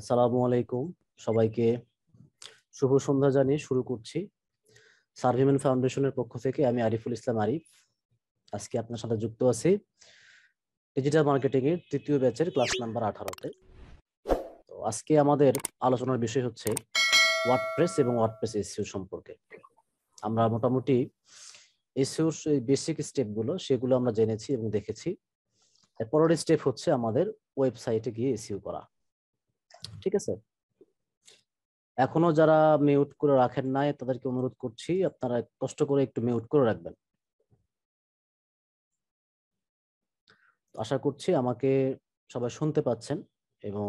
আসসালামু আলাইকুম সবাইকে শুভ সন্ধ্যা জানিয়ে শুরু করছি সার্ভিমেন ফাউন্ডেশনের পক্ষ থেকে আমি আরিফুল ইসলাম আরিফ আজকে আপনার সাথে যুক্ত আছি ডিজিটাল মার্কেটিং এর তৃতীয় ব্যাচের ক্লাস নাম্বার আঠারোতে তো আজকে আমাদের আলোচনার বিষয় হচ্ছে ওয়ার্ডপ্রেস এবং ওয়ার্ডপ্রেস এসিও e সম্পর্কে আমরা মোটামুটি এসিওর বেসিক স্টেপগুলো সেগুলো আমরা জেনেছি এবং দেখেছি পরের স্টেপ হচ্ছে আমাদের ওয়েবসাইটে গিয়ে এসিও e করা ঠিক আছে এখনো যারা মিউট করে রাখেন নাই তাদেরকে অনুরোধ করছি আপনারা কষ্ট করে একটু মিউট করে রাখবেন আশা করছি আমাকে সবাই শুনতে পাচ্ছেন এবং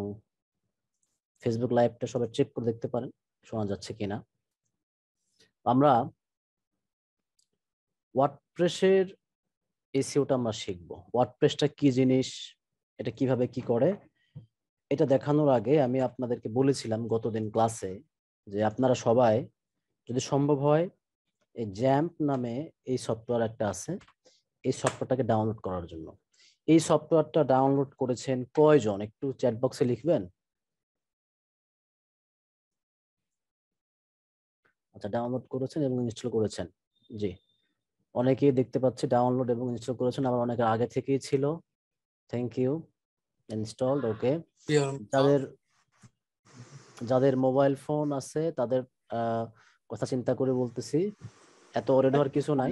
ফেসবুক লাইভটা সবাই চেক করে দেখতে পারেন শোনা যাচ্ছে কিনা আমরা ওয়ার্ডপ্রেসের এসিওটা আমরা শিখবো ওয়ার্ডপ্রেসটা কি জিনিস এটা কিভাবে কি করে এটা দেখানোর আগে আমি আপনাদেরকে বলেছিলাম গতদিন ক্লাসে যে আপনারা সবাই যদি সম্ভব হয় এই জ্যাম্প নামে এই সফটওয়্যার একটা আছে এই সফটওয়্যারটাকে ডাউনলোড করার জন্য এই সফটওয়্যারটা ডাউনলোড করেছেন কয়জন একটু চ্যাট বক্সে লিখবেন আচ্ছা ডাউনলোড করেছেন এবং ইনস্টল করেছেন জি অনেকেই দেখতে পাচ্ছি ডাউনলোড এবং ইনস্টল করেছেন আবার অনেকের আগে থেকেই ছিল থ্যাংক ইউ ইনস্টল ওকে যাদের যাদের মোবাইল ফোন আছে তাদের কথা চিন্তা করে বলতেছি এত অরেডর কিছু নাই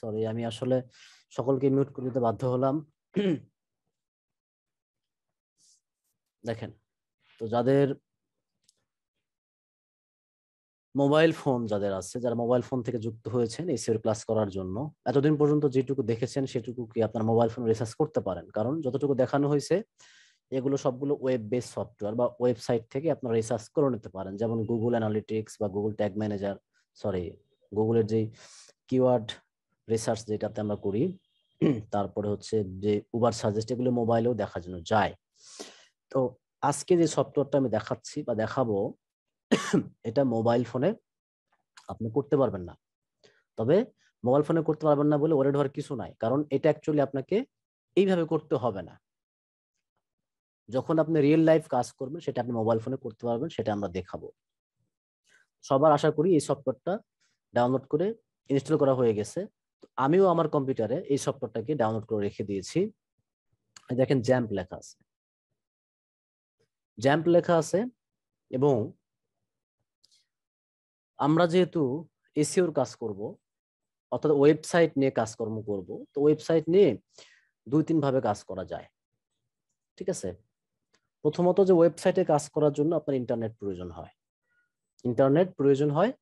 সরি আমি আসলে সকলকে মিউট করে দিতে বাধ্য হলাম দেখেন তো যাদের মোবাইল ফোন যাদের আছে যারা মোবাইল ফোন থেকে যুক্ত হয়েছেন সিওর ক্লাস করার জন্য এতদিন পর্যন্ত যেটুকু দেখেছেন সেটুকু কি আপনার মোবাইল ফোন রিসার্চ করতে পারেন কারণ যতটুকু দেখানো হয়েছে এগুলো সবগুলো ওয়েব বেস সফটওয়্যার বা ওয়েবসাইট থেকে আপনারা রিসার্চ করে নিতে পারেন যেমন গুগল অ্যানালিটিক্স বা গুগল ট্যাগ ম্যানেজার সরি গুগলের যে কিওয়ার্ড রিসার্চ যেটাতে আমরা করি তারপরে হচ্ছে যে উবার সাজেস্ট এগুলো মোবাইলেও দেখার জন্য যায় তো আজকে যে সফটওয়্যারটা আমি দেখাচ্ছি বা দেখাবো এটা মোবাইল ফোনে আপনি করতে পারবেন না তবে মোবাইল ফোনে করতে পারবেন না বলে ওরে হওয়ার কিছু নাই কারণ এটা অ্যাকচুয়ালি আপনাকে এইভাবে করতে হবে না যখন আপনি রিয়েল লাইফ কাজ করবেন সেটা আপনি মোবাইল ফোনে করতে পারবেন সেটা আমরা দেখাবো সবার আশা করি এই সফটওয়্যারটা ডাউনলোড করে ইনস্টল করা হয়ে গেছে আমিও আমার কম্পিউটারে এই সফটওয়্যারটাকে ডাউনলোড করে রেখে দিয়েছি দেখেন জ্যাম্প লেখা আছে জ্যাম্প লেখা আছে এবং আমরা যেহেতু এসিওর কাজ করব অর্থাৎ ওয়েবসাইট নিয়ে কাজকর্ম করব তো ওয়েবসাইট নিয়ে দুই তিন ভাবে কাজ করা যায় ঠিক আছে প্রথমত যে ওয়েবসাইটে কাজ করার জন্য আপনার ইন্টারনেট প্রয়োজন হয় ইন্টারনেট প্রয়োজন হয়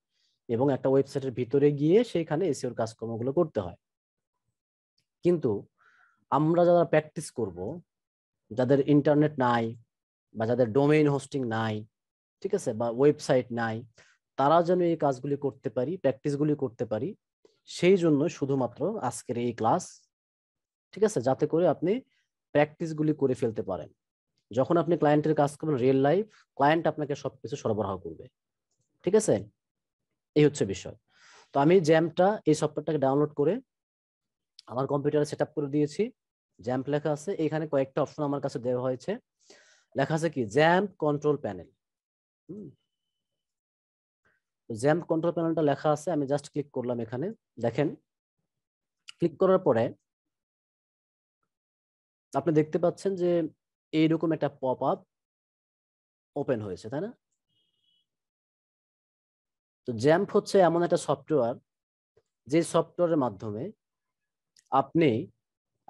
এবং একটা ওয়েবসাইটের ভিতরে গিয়ে সেখানে এসিওর কাজকর্মগুলো করতে হয় কিন্তু আমরা যারা প্র্যাকটিস করব যাদের ইন্টারনেট নাই বা যাদের ডোমেইন হোস্টিং নাই ঠিক আছে বা ওয়েবসাইট নাই তারা যেন এই কাজগুলি করতে পারি প্র্যাকটিসগুলি করতে পারি সেই জন্য শুধুমাত্র আজকের এই ক্লাস ঠিক আছে যাতে করে আপনি প্র্যাকটিসগুলি করে ফেলতে পারেন যখন আপনি ক্লায়েন্টের কাজ করবেন রিয়েল লাইফ ক্লায়েন্ট আপনাকে সবকিছু সরবরাহ করবে ঠিক আছে এই হচ্ছে বিষয় তো আমি জ্যামটা এই সফটওয়্যারটাকে ডাউনলোড করে আমার কম্পিউটারে সেট করে দিয়েছি জ্যাম্প লেখা আছে এখানে কয়েকটা অপশন আমার কাছে দেওয়া হয়েছে লেখা আছে কি জ্যাম্প কন্ট্রোল প্যানেল হুম জ্যাম কন্ট্রোল প্যানেলটা লেখা আছে আমি জাস্ট ক্লিক করলাম এখানে দেখেন ক্লিক করার পরে আপনি দেখতে পাচ্ছেন যে এইরকম একটা পপ আপ ওপেন হয়েছে তাই না তো জ্যাম্প হচ্ছে এমন একটা সফটওয়্যার যে সফটওয়্যারের মাধ্যমে আপনি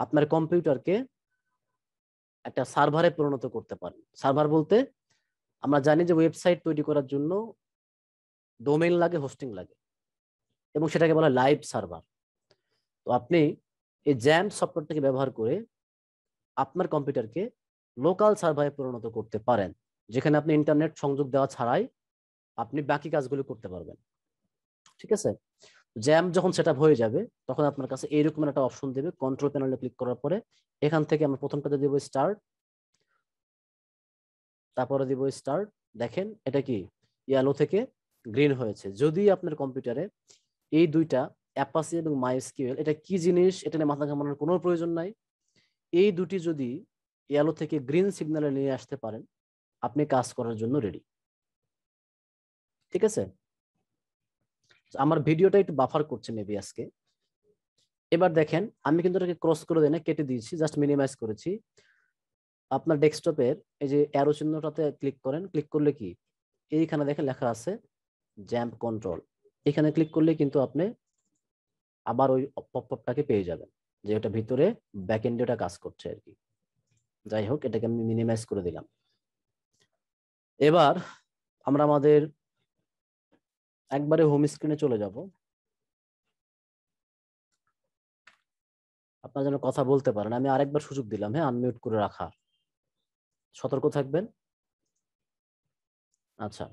আপনার কম্পিউটারকে একটা সার্ভারে পরিণত করতে পারেন সার্ভার বলতে আমরা জানি যে ওয়েবসাইট তৈরি করার জন্য ডোমেন লাগে হোস্টিং লাগে এবং সেটাকে বলা হয় লাইভ সার্ভার তো আপনি এই জ্যাম সফটওয়্যারটাকে ব্যবহার করে আপনার কম্পিউটারকে লোকাল সার্ভারে পরিণত করতে পারেন যেখানে আপনি ইন্টারনেট সংযোগ দেওয়া ছাড়াই আপনি বাকি কাজগুলো করতে পারবেন ঠিক আছে জ্যাম যখন সেট হয়ে যাবে তখন আপনার কাছে এইরকম একটা অপশন দেবে কন্ট্রোল প্যানেলে ক্লিক করার পরে এখান থেকে আমরা প্রথমটাতে দিব স্টার্ট তারপরে দিব স্টার্ট দেখেন এটা কি ইয়ালো থেকে গ্রিন হয়েছে যদি আপনার কম্পিউটারে এই দুইটা অ্যাপাসি এবং মাইএসকিউএল এটা কি জিনিস এটা নিয়ে মাথা ঘামানোর কোনো প্রয়োজন নাই এই দুটি যদি ইয়েলো থেকে গ্রিন সিগন্যালে নিয়ে আসতে পারেন আপনি কাজ করার জন্য রেডি ঠিক আছে আমার ভিডিওটা একটু বাফার করছে মেবি আজকে এবার দেখেন আমি কিন্তু এটাকে ক্রস করে দিই না কেটে দিয়েছি জাস্ট মিনিমাইজ করেছি আপনার ডেস্কটপের এই যে অ্যারো চিহ্নটাতে ক্লিক করেন ক্লিক করলে কি এইখানে দেখেন লেখা আছে জ্যাম্প কন্ট্রোল এখানে ক্লিক করলে কিন্তু আপনি আবার ওই পপটাকে পেয়ে যাবেন যে ওটা ভিতরে ব্যাকএন্ডটা কাজ করছে আর কি যাই হোক এটাকে আমি মিনিমাইজ করে দিলাম এবার আমরা আমাদের একবারে হোম স্ক্রিনে চলে যাব আপনারা যেন কথা বলতে পারেন আমি আরেকবার সুযোগ দিলাম হ্যাঁ আনমিউট করে রাখা সতর্ক থাকবেন আচ্ছা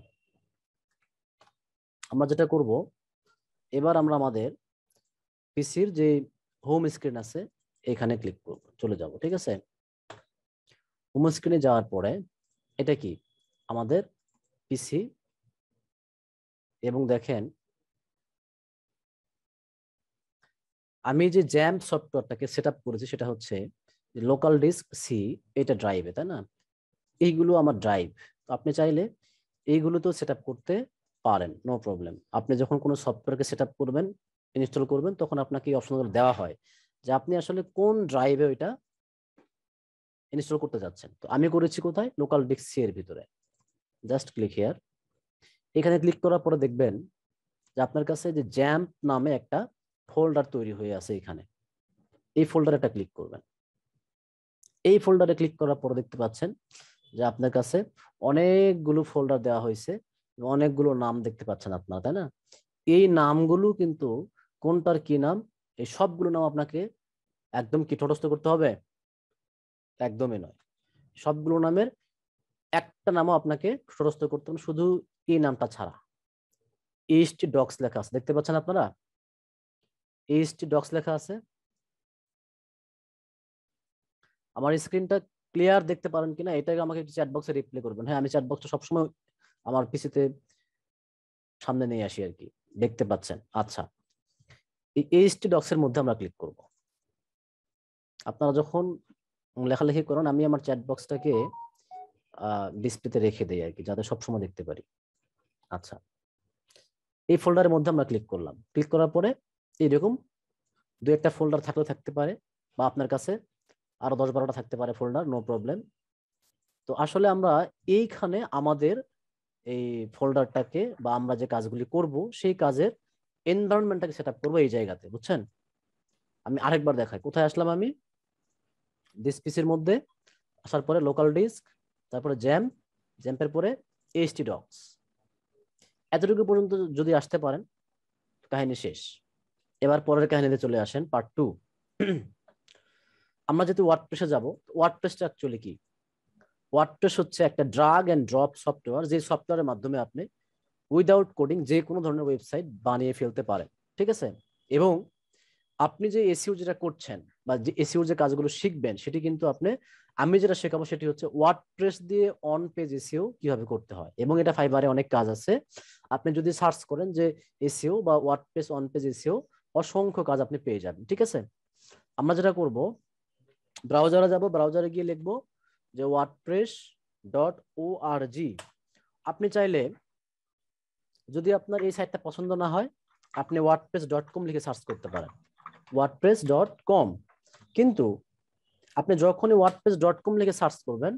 আমরা যেটা করব এবার আমরা আমাদের পিসির যে হোম স্ক্রিন আছে এখানে ক্লিক করব চলে যাব ঠিক আছে হোম স্ক্রিনে যাওয়ার পরে এটা কি আমাদের পিসি এবং দেখেন আমি যে জ্যাম সফটওয়্যারটাকে সেট করেছি সেটা হচ্ছে লোকাল ডিস্ক সি এটা ড্রাইভে তাই না এইগুলো আমার ড্রাইভ আপনি চাইলে এইগুলো তো সেট করতে পারেন নো প্রবলেম আপনি যখন কোনো সফটওয়্যারকে সেট আপ করবেন ইনস্টল করবেন তখন আপনাকে এই অপশনগুলো দেওয়া হয় যে আপনি আসলে কোন ড্রাইভে ওইটা ইনস্টল করতে যাচ্ছেন তো আমি করেছি কোথায় লোকাল ডিক্সি এর ভিতরে জাস্ট ক্লিক হেয়ার এখানে ক্লিক করার পরে দেখবেন যে আপনার কাছে যে জ্যাম্প নামে একটা ফোল্ডার তৈরি হয়ে আছে এখানে এই ফোল্ডারে একটা ক্লিক করবেন এই ফোল্ডারে ক্লিক করার পরে দেখতে পাচ্ছেন যে আপনার কাছে অনেকগুলো ফোল্ডার দেওয়া হয়েছে অনেকগুলো নাম দেখতে পাচ্ছেন আপনারা তাই না এই নামগুলো কিন্তু কোনটার কি নাম এই সবগুলো নাম আপনাকে একদম কি ঠটস্থ করতে হবে একদমই নয় সবগুলো নামের একটা নামও আপনাকে ঠটস্থ করতে হবে শুধু এই নামটা ছাড়া ইস্ট ডক্স লেখা আছে দেখতে পাচ্ছেন আপনারা ইস্ট ডক্স লেখা আছে আমার স্ক্রিনটা ক্লিয়ার দেখতে পারেন কিনা এটাকে আমাকে চ্যাট বক্সে রিপ্লাই করবেন হ্যাঁ আমি চ্যাট বক্সটা সবসময় আমার পিসিতে সামনে নিয়ে আসি আর কি দেখতে পাচ্ছেন আচ্ছা এই এইচটি ডক্সের মধ্যে আমরা ক্লিক করব আপনারা যখন লেখালেখি করেন আমি আমার চ্যাট বক্সটাকে ডিসপ্লেতে রেখে দেই আর কি যাতে সবসময় দেখতে পারি আচ্ছা এই ফোল্ডারের মধ্যে আমরা ক্লিক করলাম ক্লিক করার পরে এইরকম দু একটা ফোল্ডার থাকলে থাকতে পারে বা আপনার কাছে আরো দশ বারোটা থাকতে পারে ফোল্ডার নো প্রবলেম তো আসলে আমরা এইখানে আমাদের এই ফোল্ডারটাকে বা আমরা যে কাজগুলি করব সেই কাজের এনভায়রনমেন্টটাকে সেট আপ করবো এই জায়গাতে বুঝছেন আমি আরেকবার দেখাই কোথায় আসলাম আমি ডিস পিসের মধ্যে আসার পরে লোকাল ডিস্ক তারপরে জ্যাম জ্যাম্পের পরে এইচটি ডক্স এতটুকু পর্যন্ত যদি আসতে পারেন কাহিনী শেষ এবার পরের কাহিনীতে চলে আসেন পার্ট টু আমরা যেহেতু ওয়ার্ড প্রেসে যাবো ওয়ার্ড প্রেসটা অ্যাকচুয়ালি কি ওয়ার্ডপ্রেস হচ্ছে একটা ড্রাগ অ্যান্ড ড্রপ সফটওয়্যার যে সফটওয়্যারের মাধ্যমে আপনি উইদাউট কোডিং যে কোনো ধরনের ওয়েবসাইট বানিয়ে ফেলতে পারেন ঠিক আছে এবং আপনি যে এসিও e যেটা করছেন বা যে এসিও e যে কাজগুলো শিখবেন সেটি কিন্তু আপনি আমি যেটা শেখাবো সেটি হচ্ছে ওয়ার্ডপ্রেস দিয়ে অন পেজ এসিও কিভাবে করতে হয় এবং এটা ফাইবারে অনেক কাজ আছে আপনি যদি সার্চ করেন যে এসিও e বা ওয়ার্ডপ্রেস অন পেজ এসিও অসংখ্য কাজ আপনি পেয়ে যাবেন ঠিক আছে আমরা যেটা করব ব্রাউজারে যাব ব্রাউজারে গিয়ে লিখবো যে ওয়ার্ডপ্রেস ডট ও আর জি আপনি চাইলে যদি আপনার এই সাইটটা পছন্দ না হয় আপনি ওয়ার্ডপ্রেস ডট কম লিখে সার্চ করতে পারেন ওয়ার্ডপ্রেস ডট কম কিন্তু আপনি যখনই ওয়ার্ডপ্রেস ডট কম লিখে সার্চ করবেন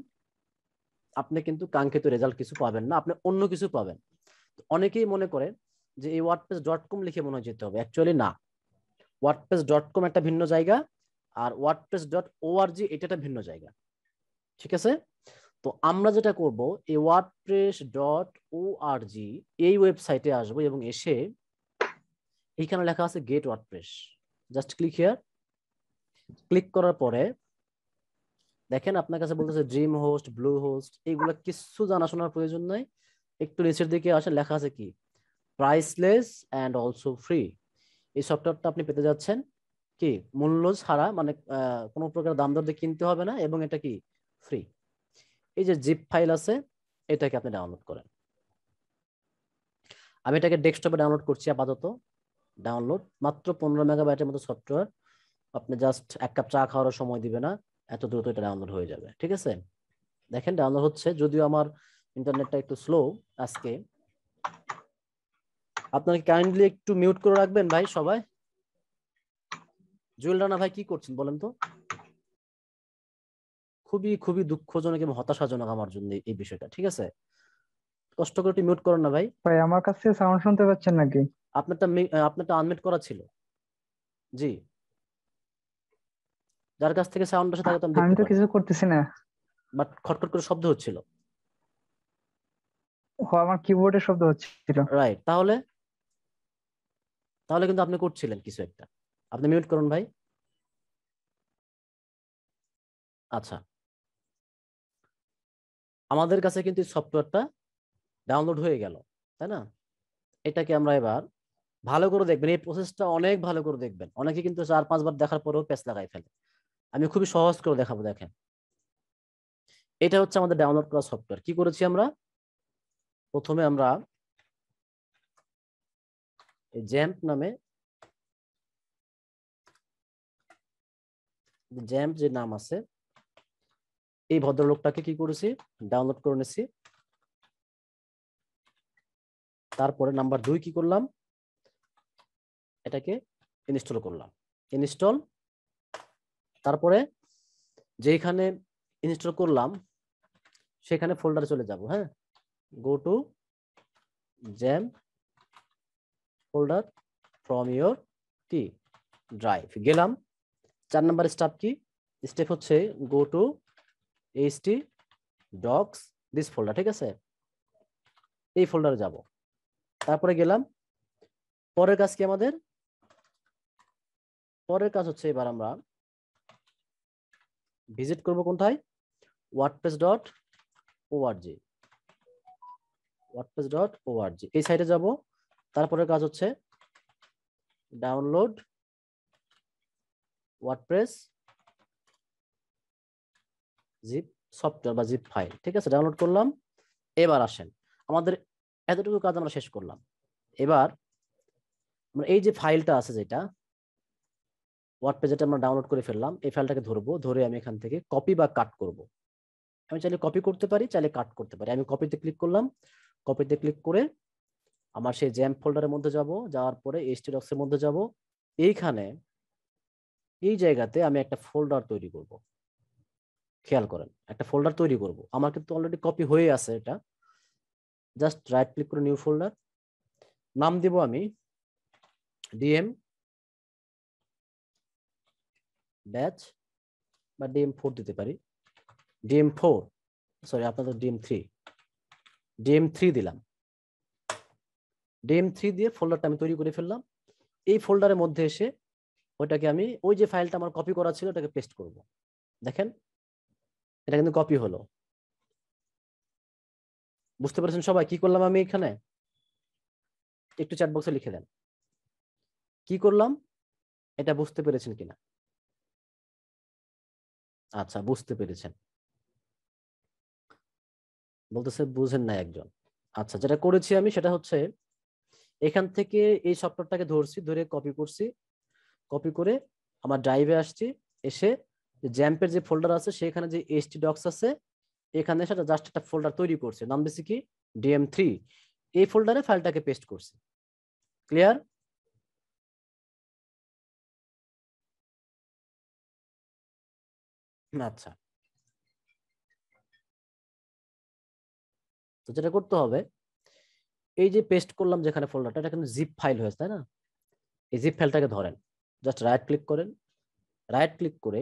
আপনি কিন্তু কাঙ্ক্ষিত রেজাল্ট কিছু পাবেন না আপনি অন্য কিছু পাবেন অনেকেই মনে করে যে এই ওয়ার্ডপ্রেস ডট কম লিখে মনে যেতে হবে অ্যাকচুয়ালি না ওয়ার্ডপ্রেস ডট কম একটা ভিন্ন জায়গা আর ওয়ার্ডপ্রেস ডট ও আর জি এটা একটা ভিন্ন জায়গা ঠিক আছে তো আমরা যেটা করব এই ওয়ার্ডপ্রেস ডট ও আর জি এই ওয়েবসাইটে আসবো এবং এসে এইখানে লেখা আছে get WordPress just click here click করার পরে দেখেন আপনার কাছে বলতেছে ড্রিম হোস্ট ব্লু হোস্ট এইগুলো কিছু জানাশোনার প্রয়োজন নাই একটু নিচের দিকে আসে লেখা আছে কি প্রাইসলেস অ্যান্ড অলসো ফ্রি এই সফটওয়্যারটা আপনি পেতে যাচ্ছেন কি মূল্য ছাড়া মানে কোনো প্রকার দাম দর দিয়ে কিনতে হবে না এবং এটা কি ফ্রি এই যে জিপ ফাইল আছে এটাকে আপনি ডাউনলোড করেন আমি এটাকে ডেস্কটপে ডাউনলোড করছি আপাতত ডাউনলোড মাত্র পনেরো মেগাবাইটের মতো সফটওয়্যার আপনি জাস্ট এক কাপ চা খাওয়ারও সময় দিবে না এত দ্রুত এটা ডাউনলোড হয়ে যাবে ঠিক আছে দেখেন ডাউনলোড হচ্ছে যদিও আমার ইন্টারনেটটা একটু স্লো আজকে আপনাকে কাইন্ডলি একটু মিউট করে রাখবেন ভাই সবাই জুয়েল রানা ভাই কি করছেন বলেন তো খুবই খুবই দুঃখজনক এবং হতাশাজনক আমার জন্য এই বিষয়টা ঠিক আছে কষ্ট করে মিউট করুন না ভাই ভাই আমার কাছে সাউন্ড শুনতে পাচ্ছেন নাকি আপনারটা আপনারটা আনমিউট করা ছিল জি যার কাছ থেকে সাউন্ড আসে তাকে তো আমি তো কিছু করতেছি না বাট খটখট করে শব্দ হচ্ছিল আমার কিবোর্ডে শব্দ হচ্ছিল রাইট তাহলে তাহলে কিন্তু আপনি করছিলেন কিছু একটা আপনি মিউট করুন ভাই আচ্ছা আমাদের কাছে কিন্তু সফটওয়্যারটা ডাউনলোড হয়ে গেল তাই না এটাকে আমরা এবার ভালো করে দেখবেন এই প্রসেসটা অনেক ভালো করে দেখবেন অনেকে কিন্তু চার পাঁচবার দেখার পরেও পেস লাগাই ফেলে আমি খুবই সহজ করে দেখাবো দেখেন এটা হচ্ছে আমাদের ডাউনলোড করা সফটওয়্যার কি করেছি আমরা প্রথমে আমরা জ্যাম্প নামে জ্যাম্প যে নাম আছে এই ভদ্রলোকটাকে কি করেছি ডাউনলোড করে নিয়েছি তারপরে নাম্বার দুই কি করলাম এটাকে ইনস্টল করলাম ইনস্টল তারপরে যেখানে ইনস্টল করলাম সেখানে ফোল্ডারে চলে যাব হ্যাঁ go to XAMPP folder from your কি ড্রাইভ গেলাম চার নাম্বার স্টাপ কি স্টেপ হচ্ছে go to htdocs this folder ঠিক আছে এই ফোল্ডারে যাব তারপরে গেলাম পরের কাজ কি আমাদের পরের কাজ হচ্ছে এবার আমরা ভিজিট করব কোনটায় WordPress dot O R G WordPress dot O R G এই সাইটে যাব তারপরের কাজ হচ্ছে ডাউনলোড ওয়ার্ডপ্রেস জিপ সফটওয়্যার বা জিপ ফাইল ঠিক আছে ডাউনলোড করলাম এবার আসেন আমাদের এতটুকু কাজ আমরা শেষ করলাম এবার আমরা এই যে ফাইলটা আছে যেটা ওয়ার্ড পেজেটা আমরা ডাউনলোড করে ফেললাম এই ফাইলটাকে ধরবো ধরে আমি এখান থেকে কপি বা কাট করব। আমি চাইলে কপি করতে পারি চাইলে কাট করতে পারি আমি কপিতে ক্লিক করলাম কপিতে ক্লিক করে আমার সেই জ্যাম ফোল্ডারের মধ্যে যাব যাওয়ার পরে এইচটিডক্সের মধ্যে যাব এইখানে এই জায়গাতে আমি একটা ফোল্ডার তৈরি করব। খেয়াল করেন একটা ফোল্ডার তৈরি করব আমার কিন্তু অলরেডি কপি হয়ে আছে এটা জাস্ট রাইট ক্লিক করে নিউ ফোল্ডার নাম দিব আমি ডিএম ব্যাচ বা ডিএম ফোর দিতে পারি ডিএম ফোর সরি আপনাদের ডিএম থ্রি ডিএম থ্রি দিলাম ডিএম থ্রি দিয়ে ফোল্ডারটা আমি তৈরি করে ফেললাম এই ফোল্ডারের মধ্যে এসে ওইটাকে আমি ওই যে ফাইলটা আমার কপি করা ছিল ওটাকে পেস্ট করব দেখেন এটা কিন্তু কপি হলো বুঝতে পেরেছেন সবাই কি করলাম আমি এখানে একটু চ্যাট বক্সে লিখে দেন কি করলাম এটা বুঝতে পেরেছেন কিনা আচ্ছা বুঝতে পেরেছেন বলতেছে বুঝেন না একজন আচ্ছা যেটা করেছি আমি সেটা হচ্ছে এখান থেকে এই সফটওয়্যারটাকে ধরছি ধরে কপি করছি কপি করে আমার ড্রাইভে আসছি এসে যে জ্যাম্পের যে ফোল্ডার আছে সেখানে যে এসটি ডক্স আছে এখানে সেটা জাস্ট একটা ফোল্ডার তৈরি করছে নাম দিচ্ছে কি ডিএম থ্রি এই ফোল্ডারে ফাইলটাকে পেস্ট করছে ক্লিয়ার আচ্ছা তো যেটা করতে হবে এই যে পেস্ট করলাম যেখানে ফোল্ডারটা এটা কিন্তু জিপ ফাইল হয়েছে তাই না এই জিপ ফাইলটাকে ধরেন জাস্ট রাইট ক্লিক করেন রাইট ক্লিক করে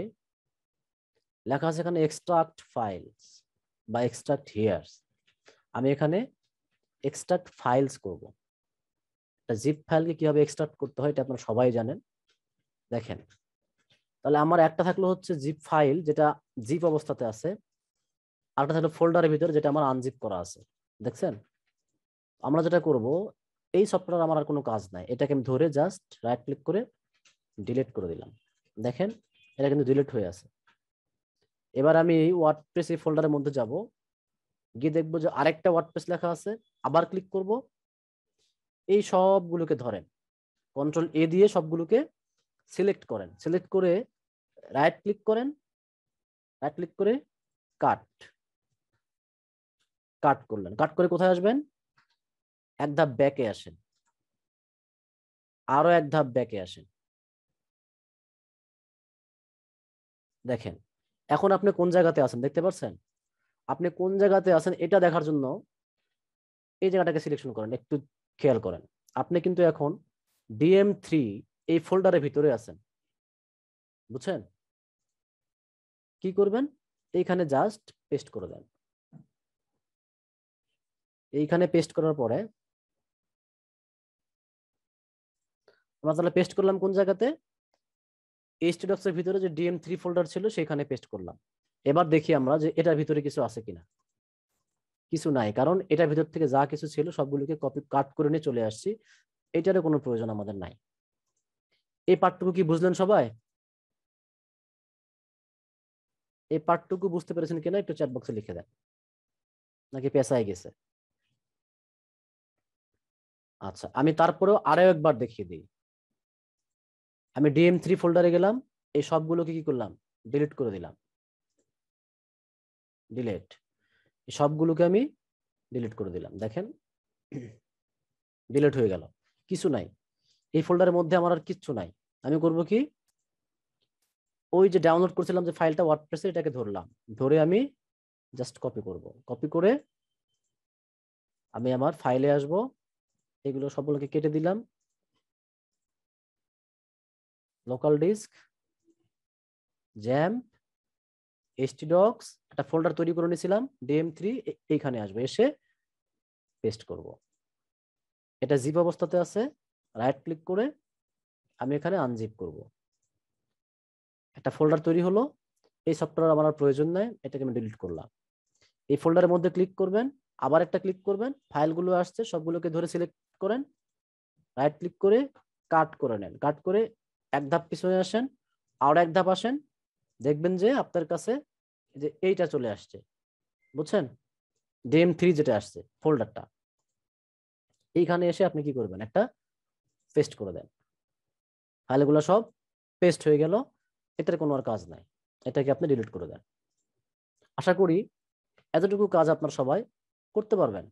লেখা আছে এখানে এক্সট্রাক্ট ফাইলস বা এক্সট্রাক্ট হিয়ার্স আমি এখানে এক্সট্রাক্ট ফাইলস করব একটা জিপ ফাইলকে কিভাবে এক্সট্রাক্ট করতে হয় এটা আপনারা সবাই জানেন দেখেন তাহলে আমার একটা থাকলো হচ্ছে জিপ ফাইল যেটা জিপ অবস্থাতে আছে আরেকটা থাকলো ফোল্ডারের ভিতরে যেটা আমার আনজিপ করা আছে দেখছেন আমরা যেটা করব এই সফটওয়্যার আমার আর কোনো কাজ নাই এটাকে আমি ধরে জাস্ট রাইট ক্লিক করে ডিলিট করে দিলাম দেখেন এটা কিন্তু ডিলিট হয়ে আছে এবার আমি ওয়ার্ডপ্রেস এই ফোল্ডারের মধ্যে যাব গিয়ে দেখবো যে আরেকটা ওয়ার্ডপ্রেস লেখা আছে আবার ক্লিক করব এই সবগুলোকে ধরেন কন্ট্রোল এ দিয়ে সবগুলোকে সিলেক্ট করেন সিলেক্ট করে রাইট ক্লিক করেন রাইট ক্লিক করে কাট কাট করলেন কাট করে কোথায় আসবেন এক ধাপ ব্যাকে আসেন আরো এক ধাপ ব্যাকে আসেন দেখেন এখন আপনি কোন জায়গাতে আছেন দেখতে পাচ্ছেন আপনি কোন জায়গাতে আছেন এটা দেখার জন্য এই জায়গাটাকে সিলেকশন করেন একটু খেয়াল করেন আপনি কিন্তু এখন ডিএম থ্রি এই ফোল্ডারের ভিতরে আছেন বুঝছেন কি করবেন এইখানে জাস্ট পেস্ট করে দেন এইখানে পেস্ট করার পরে আমরা তাহলে পেস্ট করলাম কোন জায়গাতে এইচটিডক্সের ভিতরে যে ডিএম থ্রি ফোল্ডার ছিল সেখানে পেস্ট করলাম এবার দেখি আমরা যে এটার ভিতরে কিছু আছে কিনা কিছু নাই কারণ এটার ভিতর থেকে যা কিছু ছিল সবগুলোকে কপি কাট করে নিয়ে চলে আসছি এটারও কোনো প্রয়োজন আমাদের নাই এই পার্টটুকু কি বুঝলেন সবাই এই পার্টটুকু বুঝতে পেরেছেন কিনা একটু চ্যাট বক্সে লিখে দেন নাকি পেশায় গেছে আচ্ছা আমি তারপরেও আরো একবার দেখিয়ে দিই আমি ডিএম থ্রি ফোল্ডারে গেলাম এই সবগুলোকে কি করলাম ডিলিট করে দিলাম ডিলেট সবগুলোকে আমি ডিলিট করে দিলাম দেখেন ডিলেট হয়ে গেল কিছু নাই এই ফোল্ডারের মধ্যে আমার আর কিচ্ছু নাই আমি করব কি ওই যে ডাউনলোড করেছিলাম যে ফাইলটা ওয়ার্ডপ্রেসে এটাকে ধরলাম ধরে আমি জাস্ট কপি করব কপি করে আমি আমার ফাইলে আসব এগুলো সবগুলোকে কেটে দিলাম local disk XAMPP htdocs একটা ফোল্ডার তৈরি করে নিয়েছিলাম ডিএম থ্রি এইখানে আসবে এসে পেস্ট করব। এটা জিপ অবস্থাতে আছে রাইট ক্লিক করে আমি এখানে আনজিপ করব। একটা ফোল্ডার তৈরি হলো এই সফটওয়্যার আমার প্রয়োজন নাই এটাকে আমি ডিলিট করলাম এই ফোল্ডারের মধ্যে ক্লিক করবেন আবার একটা ক্লিক করবেন ফাইলগুলো আসছে সবগুলোকে ধরে সিলেক্ট করেন রাইট ক্লিক করে কাট করে নেন কাট করে এক ধাপ পিছনে আসেন আর এক ধাপ আসেন দেখবেন যে আপনার কাছে যে এইটা চলে আসছে বুঝছেন ডিএম থ্রি যেটা আসছে ফোল্ডারটা এইখানে এসে আপনি কি করবেন একটা পেস্ট করে দেন ফাইলগুলো সব পেস্ট হয়ে গেল এটার কোনো আর কাজ নাই এটাকে আপনি ডিলিট করে দেন আশা করি এতটুকু কাজ আপনার সবাই করতে পারবেন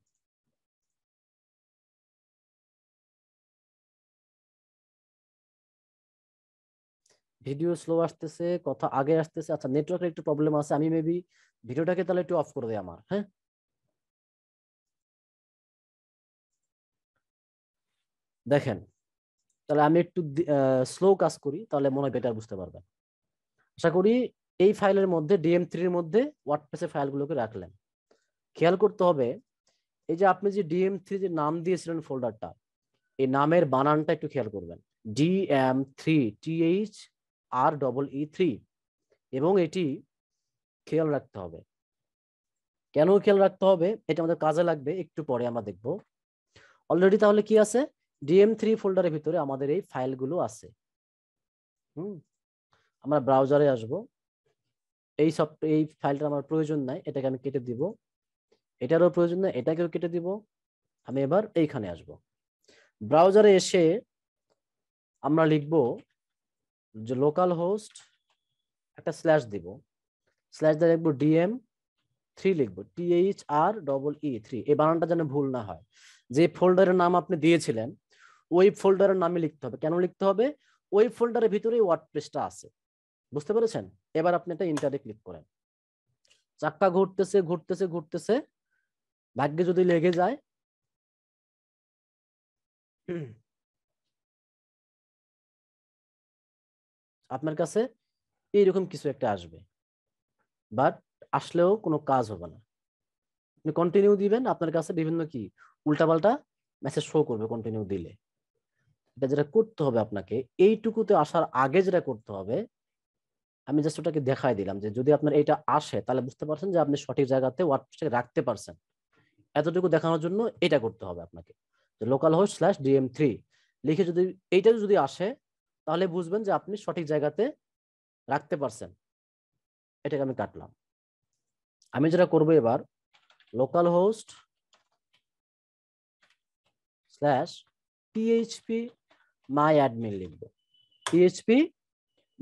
ভিডিও স্লো আসতেছে কথা আগে আসতেছে আচ্ছা নেটওয়ার্কের একটু প্রবলেম আছে আমি মেবি ভিডিওটাকে তাহলে একটু অফ করে দেয় আমার হ্যাঁ দেখেন তাহলে আমি একটু স্লো কাজ করি তাহলে মনে হয় বেটার বুঝতে পারবেন আশা করি এই ফাইলের মধ্যে ডিএম থ্রির মধ্যে ওয়ার্ডপ্রেসের ফাইলগুলোকে রাখলেন খেয়াল করতে হবে এই যে আপনি যে ডিএম থ্রি যে নাম দিয়েছিলেন ফোল্ডারটা এই নামের বানানটা একটু খেয়াল করবেন DM three T H R double E three এবং এটি খেয়াল রাখতে হবে কেন খেয়াল রাখতে হবে এটা আমাদের কাজে লাগবে একটু পরে আমরা দেখব অলরেডি তাহলে কি আছে ডিএম থ্রি ফোল্ডারের ভিতরে আমাদের এই ফাইলগুলো আছে হুম আমরা ব্রাউজারে আসব এই সব এই ফাইলটা আমার প্রয়োজন নাই এটাকে আমি কেটে দিব এটারও প্রয়োজন নাই এটাকেও কেটে দিব আমি এবার এইখানে আসব ব্রাউজারে এসে আমরা লিখবো যে লোকাল হোস্ট একটা স্ল্যাশ দিব স্ল্যাশ দিয়ে লিখবো ডিএম থ্রি লিখবো T H R double E three এই বানানটা যেন ভুল না হয় যে ফোল্ডারের নাম আপনি দিয়েছিলেন ওই ফোল্ডারের নামে লিখতে হবে কেন লিখতে হবে ওই ফোল্ডারের ভিতরে ওয়ার্ডপ্রেসটা আছে বুঝতে পেরেছেন এবার আপনি এটা ইন্টারে ক্লিক করেন চাক্কা ঘুরতেছে ঘুরতেছে ঘুরতেছে ভাগ্যে যদি লেগে যায় আপনার কাছে এইরকম কিছু একটা আসবে বাট আসলেও কোনো কাজ হবে না আপনি কন্টিনিউ দিবেন আপনার কাছে বিভিন্ন কি উল্টাপাল্টা মেসেজ শো করবে কন্টিনিউ দিলে এটা যেটা করতে হবে আপনাকে এইটুকুতে আসার আগে যেটা করতে হবে আমি জাস্ট ওটাকে দেখাই দিলাম যে যদি আপনার এটা আসে তাহলে বুঝতে পারছেন যে আপনি সঠিক জায়গাতে ওয়ার্ডপ্রেসটাকে রাখতে পারছেন এতটুকু দেখানোর জন্য এটা করতে হবে আপনাকে local host slash DM three লিখে যদি এইটা যদি আসে তাহলে বুঝবেন যে আপনি সঠিক জায়গাতে রাখতে পারছেন এটাকে আমি কাটলাম আমি যেটা করবো এবার local host slash PHP my admin লিখব পিএইচপি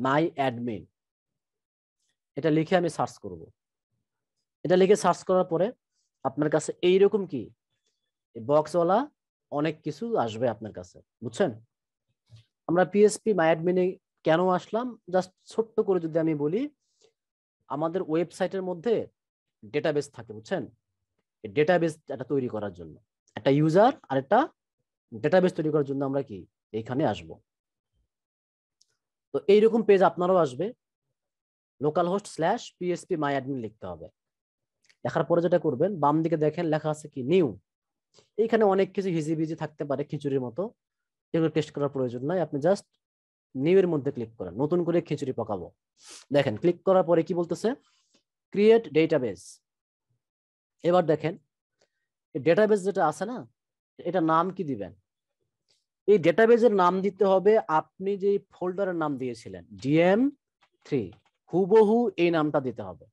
মাই অ্যাডমিন এটা লিখে আমি সার্চ করব এটা লিখে সার্চ করার পরে আপনার কাছে এইরকম কি বক্সওয়ালা অনেক কিছু আসবে আপনার কাছে বুঝছেন আমরা পিএসপি মায়াডমিনে কেন আসলাম জাস্ট ছোট্ট করে যদি আমি বলি আমাদের ওয়েবসাইটের মধ্যে ডেটাবেস থাকে বুঝছেন ডেটাবেস এটা তৈরি করার জন্য একটা ইউজার আর একটা ডেটাবেস তৈরি করার জন্য আমরা কি এইখানে আসব তো এইরকম পেজ আপনারও আসবে local host slash PHP my admin লিখতে হবে লেখার পরে যেটা করবেন বাম দিকে দেখেন লেখা আছে কি নিউ এইখানে অনেক কিছু হিজিবিজি থাকতে পারে খিচুড়ির মতো এগুলো টেস্ট করার প্রয়োজন নাই আপনি জাস্ট নিউ এর মধ্যে ক্লিক করেন নতুন করে খিচুড়ি পাকাবো দেখেন ক্লিক করার পরে কি বলতেছে ক্রিয়েট ডেটাবেস এবার দেখেন ডেটাবেস যেটা আছে না এটা নাম কি দিবেন এই ডেটাবেজের নাম দিতে হবে আপনি যে ফোল্ডারের নাম দিয়েছিলেন ডিএম থ্রি হুবহু এই নামটা দিতে হবে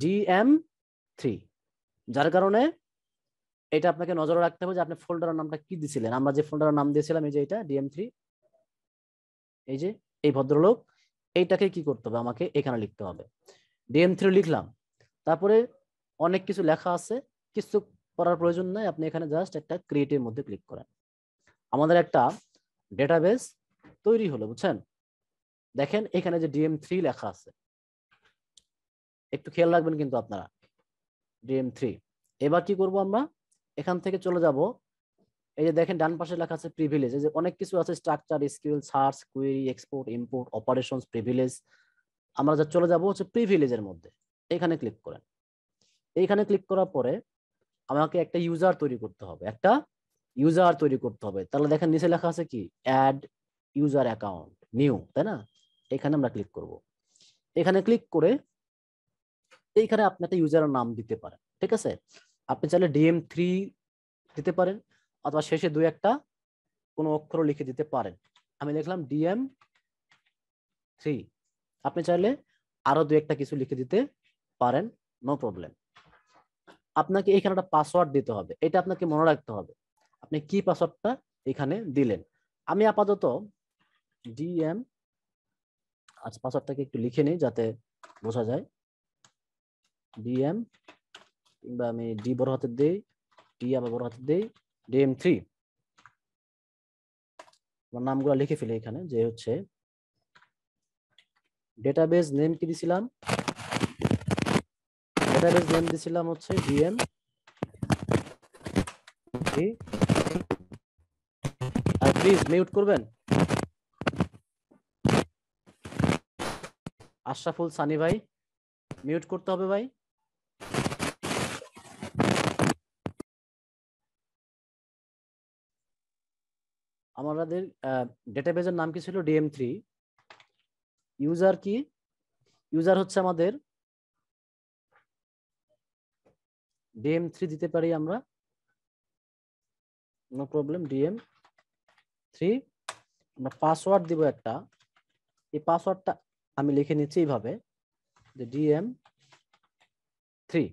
ডিএম থ্রি যার কারণে এটা আপনাকে নজরে রাখতে হবে যে আপনি ফোল্ডারের নামটা কি দিছিলেন আমরা যে ফোল্ডারের নাম দিয়েছিলাম এই যে এটা ডিএম থ্রি এই যে এই ভদ্রলোক এইটাকে কি করতে হবে আমাকে এখানে লিখতে হবে ডিএম থ্রি লিখলাম তারপরে অনেক কিছু লেখা আছে কিছু করার প্রয়োজন নাই আপনি এখানে জাস্ট একটা ক্রিয়েটের মধ্যে ক্লিক করেন আমাদের একটা ডেটাবেস তৈরি হলো বুঝছেন দেখেন এখানে যে ডিএম থ্রি লেখা আছে একটু খেয়াল রাখবেন কিন্তু আপনারা ডিএম থ্রি এবার কি করব আমরা এখান থেকে চলে যাব এই যে দেখেন ডান পাশে লেখা আছে প্রিভিলেজ এই যে অনেক কিছু আছে structure SQL search query export import operations privilege আমরা যা চলে যাব হচ্ছে প্রিভিলেজের মধ্যে এখানে ক্লিক করেন এইখানে ক্লিক করার পরে আমাকে একটা ইউজার তৈরি করতে হবে একটা ইউজার তৈরি করতে হবে তাহলে দেখেন নিচে লেখা আছে কি অ্যাড ইউজার অ্যাকাউন্ট নিউ তাই না এখানে আমরা ক্লিক করব এখানে ক্লিক করে এইখানে আপনি একটা ইউজারের নাম দিতে পারেন ঠিক আছে আপনি চাইলে ডিএম থ্রি দিতে পারেন অথবা শেষে দু একটা কোনো অক্ষর লিখে দিতে পারেন আমি লিখলাম ডিএম থ্রি আপনি চাইলে আরো দু একটা কিছু লিখে দিতে পারেন নো প্রবলেম আপনাকে এখানে একটা পাসওয়ার্ড দিতে হবে এটা আপনাকে মনে রাখতে হবে আপনি কি পাসওয়ার্ডটা এখানে দিলেন আমি আপাতত ডিএম আচ্ছা পাসওয়ার্ডটাকে একটু লিখে নিই যাতে বোঝা যায় ডিএম কিংবা আমি ডি বড় হাতের দিই ডি আবার বড় হাতের দেই ডিএম থ্রি আমার নামগুলো লিখে ফেলি এখানে যে হচ্ছে ডেটাবেস নেম কি দিছিলাম ডেটাবেস নেম দিছিলাম হচ্ছে ডিএম আর প্লিজ মিউট করবেন আশরাফুল সানি ভাই মিউট করতে হবে ভাই আমাদের ডেটাবেজের নাম কি ছিল ডিএম থ্রি ইউজার কি ইউজার হচ্ছে আমাদের ডিএম থ্রি দিতে পারি আমরা নো প্রবলেম ডিএম থ্রি আমরা পাসওয়ার্ড দিব একটা এই পাসওয়ার্ডটা আমি লিখে নিচ্ছি এইভাবে যে ডিএম থ্রি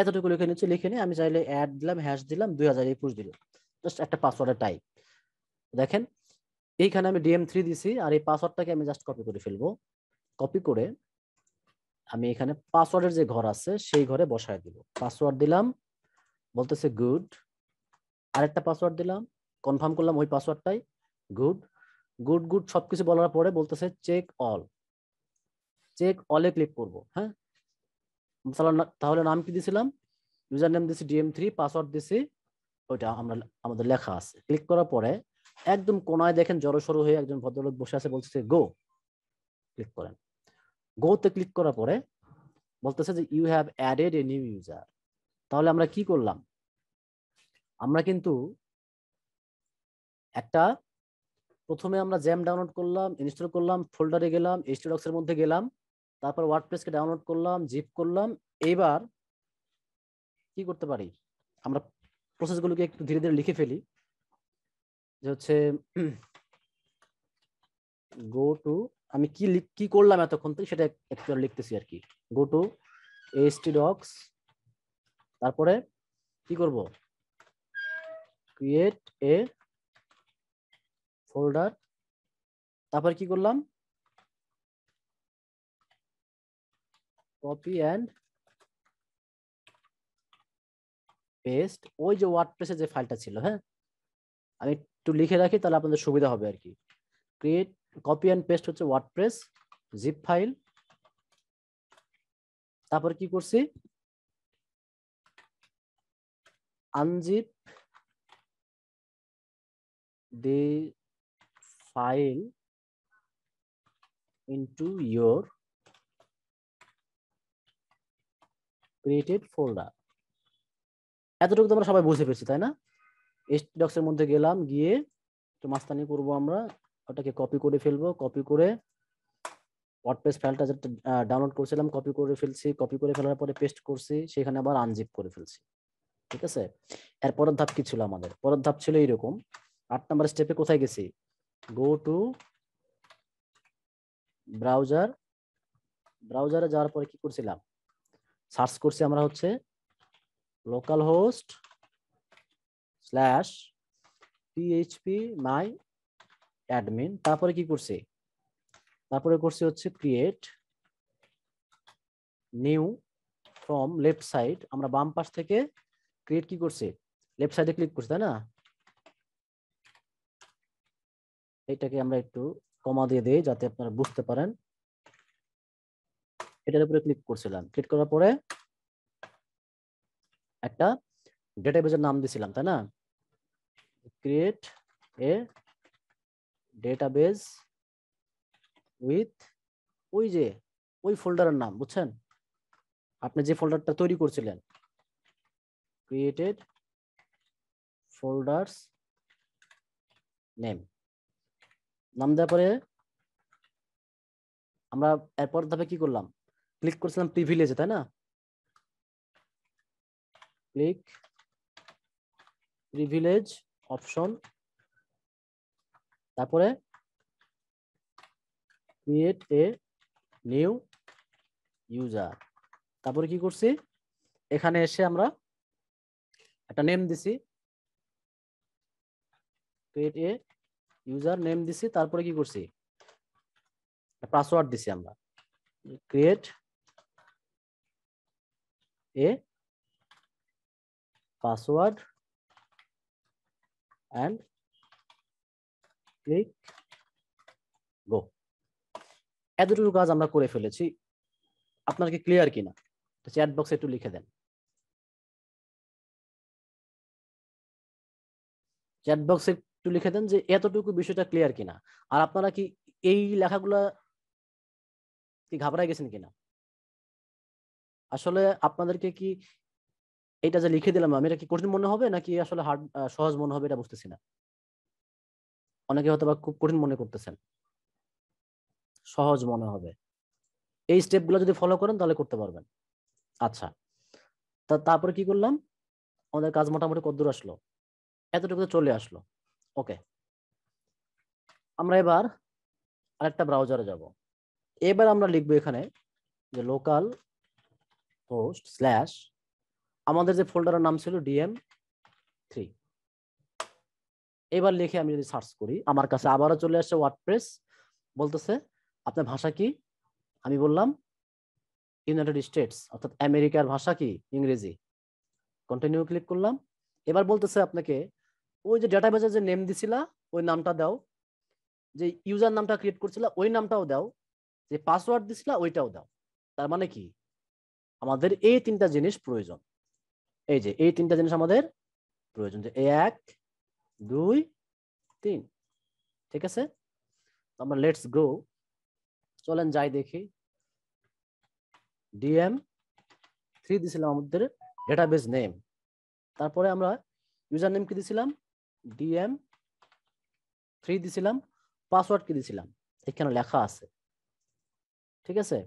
এতটুকু লিখে নিচ্ছি লিখে নিয়ে আমি চাইলে অ্যাড দিলাম হ্যাশ দিলাম দুই হাজার একুশ দিলাম জাস্ট একটা পাসওয়ার্ডের টাইপ দেখেন এইখানে আমি ডিএম থ্রি দিছি আর এই পাসওয়ার্ডটাকে আমি জাস্ট কপি করে ফেলবো কপি করে আমি এখানে পাসওয়ার্ডের যে ঘর আছে সেই ঘরে বসায় দিব পাসওয়ার্ড দিলাম বলতেছে গুড আরেকটা পাসওয়ার্ড দিলাম কনফার্ম করলাম ওই পাসওয়ার্ডটাই গুড গুড গুড সবকিছু বলার পরে বলতেছে চেক অল চেক অলে ক্লিক করব হ্যাঁ তাহলে নাম কি দিছিলাম ইউজার নেম দিছি ডিএম থ্রি পাসওয়ার্ড দিছি ওইটা আমরা আমাদের লেখা আছে ক্লিক করার পরে একদম কোনায় দেখেন জড়ো সরো হয়ে একজন ভদ্রলোক বসে আছে বলছে গো ক্লিক করেন গোতে ক্লিক করার পরে বলতেছে যে you have added a new user তাহলে আমরা কি করলাম আমরা কিন্তু একটা প্রথমে আমরা জ্যাম ডাউনলোড করলাম ইনস্টল করলাম ফোল্ডারে গেলাম এর মধ্যে গেলাম তারপর ওয়ার্ডপ্রেসকে ডাউনলোড করলাম জিপ করলাম এইবার কি করতে পারি আমরা প্রসেসগুলোকে একটু ধীরে ধীরে লিখে ফেলি যে হচ্ছে গো টু আমি কি কি করলাম এতক্ষণ থেকে সেটা একটু লিখতেছি আর কি গো টু এসটি ডক্স তারপরে কি করব ক্রিয়েট এ ফোল্ডার তারপরে কি করলাম কপি অ্যান্ড পেস্ট ওই যে ওয়ার্ডপ্রেসে যে ফাইলটা ছিল হ্যাঁ আমি একটু লিখে রাখি তাহলে আপনাদের সুবিধা হবে আর কি ক্রিয়েট কপি অ্যান্ড পেস্ট হচ্ছে ওয়ার্ডপ্রেস জিপ ফাইল তারপর কি করছি unzip the file into your created folder এতটুকু তোমরা সবাই বুঝে পেরেছি তাই না এর মধ্যে গেলাম গিয়ে একটু মাস্তানি করব আমরা ওটাকে কপি করে ফেলবো কপি করে ওয়ার্ডপ্রেস ফাইলটা যেটা ডাউনলোড করেছিলাম কপি করে ফেলছি কপি করে ফেলার পরে পেস্ট করছি সেখানে আবার আনজিপ করে ফেলছি ঠিক আছে এর পরের ধাপ কি ছিল আমাদের পরের ধাপ ছিল এরকম আট নাম্বার স্টেপে কোথায় গেছি গো টু ব্রাউজার ব্রাউজারে যাওয়ার পরে কি করছিলাম সার্চ করছি আমরা হচ্ছে local host slash PHP my admin তারপরে কি করছে তারপরে করছে হচ্ছে create new from left side আমরা বাম পাশ থেকে ক্রিয়েট কি করছে লেফট সাইডে ক্লিক করছে তাই না এটাকে আমরা একটু কমা দিয়ে দিই যাতে আপনারা বুঝতে পারেন এটার উপরে ক্লিক করছিলাম ক্লিক করার পরে একটা ডেটাবেজের নাম দিছিলাম তাই না create a database with ওই যে ওই ফোল্ডারের নাম বুঝছেন আপনি যে ফোল্ডারটা তৈরি করছিলেন ক্রিয়েটেড folders নেম নাম দেওয়ার পরে আমরা এরপর ধাপে কি করলাম ক্লিক করছিলাম প্রিভিলেজে তাই না ক্লিক প্রিভিলেজ অপশন তারপরে ক্রিয়েট এ নিউ ইউজার তারপরে কি করছি এখানে এসে আমরা একটা নেম দিছি ক্রিয়েট এ ইউজার নেম দিছি তারপরে কি করছি পাসওয়ার্ড দিছি আমরা create a password and click go এতটুকু কাজ আমরা করে ফেলেছি আপনার কি ক্লিয়ার কিনা তো চ্যাট বক্সে একটু লিখে দেন চ্যাট বক্সে একটু লিখে দেন যে এতটুকু বিষয়টা ক্লিয়ার কিনা আর আপনারা কি এই লেখাগুলা কি ঘাবড়ায় গেছেন কিনা আসলে আপনাদেরকে কি এটা যে লিখে দিলাম আমি এটা কি কঠিন মনে হবে নাকি আসলে হার্ড সহজ মনে হবে এটা বুঝতেছি না অনেকে হয়তো বা খুব কঠিন মনে করতেছেন সহজ মনে হবে এই স্টেপগুলো যদি ফলো করেন তাহলে করতে পারবেন আচ্ছা তা তারপরে কি করলাম আমাদের কাজ মোটামুটি কদ্দূর আসলো এতটুকু চলে আসলো ওকে আমরা এবার আরেকটা ব্রাউজারে যাব এবার আমরা লিখবো এখানে যে লোকাল হোস্ট স্ল্যাশ আমাদের যে ফোল্ডারের নাম ছিল ডিএম থ্রি এবার লিখে আমি যদি সার্চ করি আমার কাছে আবারও চলে আসছে ওয়ার্ডপ্রেস বলতেছে আপনার ভাষা কি আমি বললাম ইউনাইটেড স্টেটস অর্থাৎ আমেরিকার ভাষা কি ইংরেজি কন্টিনিউ ক্লিক করলাম এবার বলতেছে আপনাকে ওই যে ডেটাবেজে যে নেম দিছিলা ওই নামটা দাও যে ইউজার নামটা ক্রিয়েট করছিল ওই নামটাও দাও যে পাসওয়ার্ড দিছিলা ওইটাও দাও তার মানে কি আমাদের এই তিনটা জিনিস প্রয়োজন এই যে এই তিনটা জিনিস আমাদের প্রয়োজন যে এক দুই তিন ঠিক আছে আমরা লেটস গো চলেন যাই দেখি ডিএম থ্রি দিছিলাম আমাদের ডেটাবেস নেম তারপরে আমরা ইউজার নেম কি দিছিলাম ডিএম থ্রি দিছিলাম পাসওয়ার্ড কি দিছিলাম এখানে লেখা আছে ঠিক আছে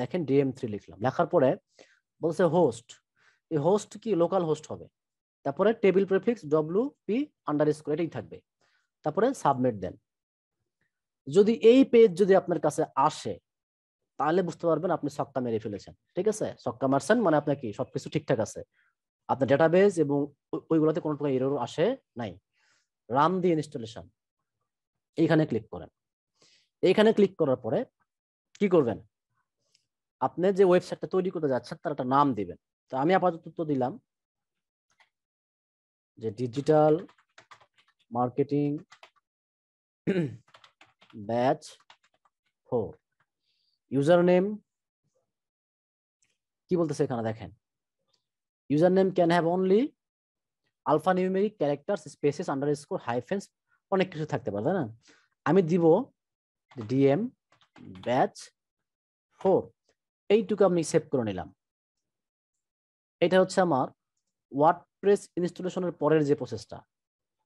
দেখেন ডিএম থ্রি লিখলাম লেখার পরে বলছে হোস্ট এই হোস্ট কি লোকাল হোস্ট হবে তারপরে table prefix W P underscore এটাই থাকবে তারপরে সাবমিট দেন যদি এই পেজ যদি আপনার কাছে আসে তাহলে বুঝতে পারবেন আপনি সক্কা মেরে ফেলেছেন ঠিক আছে সক্কা মারছেন মানে আপনার কি সবকিছু ঠিকঠাক আছে আপনার ডেটাবেস এবং ওইগুলোতে কোনো প্রকার এরর আসে নাই রাম দি ইনস্টলেশন এইখানে ক্লিক করেন এইখানে ক্লিক করার পরে কি করবেন আপনি যে ওয়েবসাইটটা তৈরি করতে যাচ্ছেন তার একটা নাম দিবেন তো আমি আপাতত দিলাম যে digital marketing batch four user name কি বলতেছে এখানে দেখেন user name can have only numeric character spaces underscore hyphens অনেক কিছু থাকতে পারে না আমি দিব ডিএম ব্যাচ ফোর এইটুকু আমি সেভ করে নিলাম এটা হচ্ছে আমার ওয়ার্ড ওয়ার্ডপ্রেস ইনস্টলেশনের পরের যে প্রসেসটা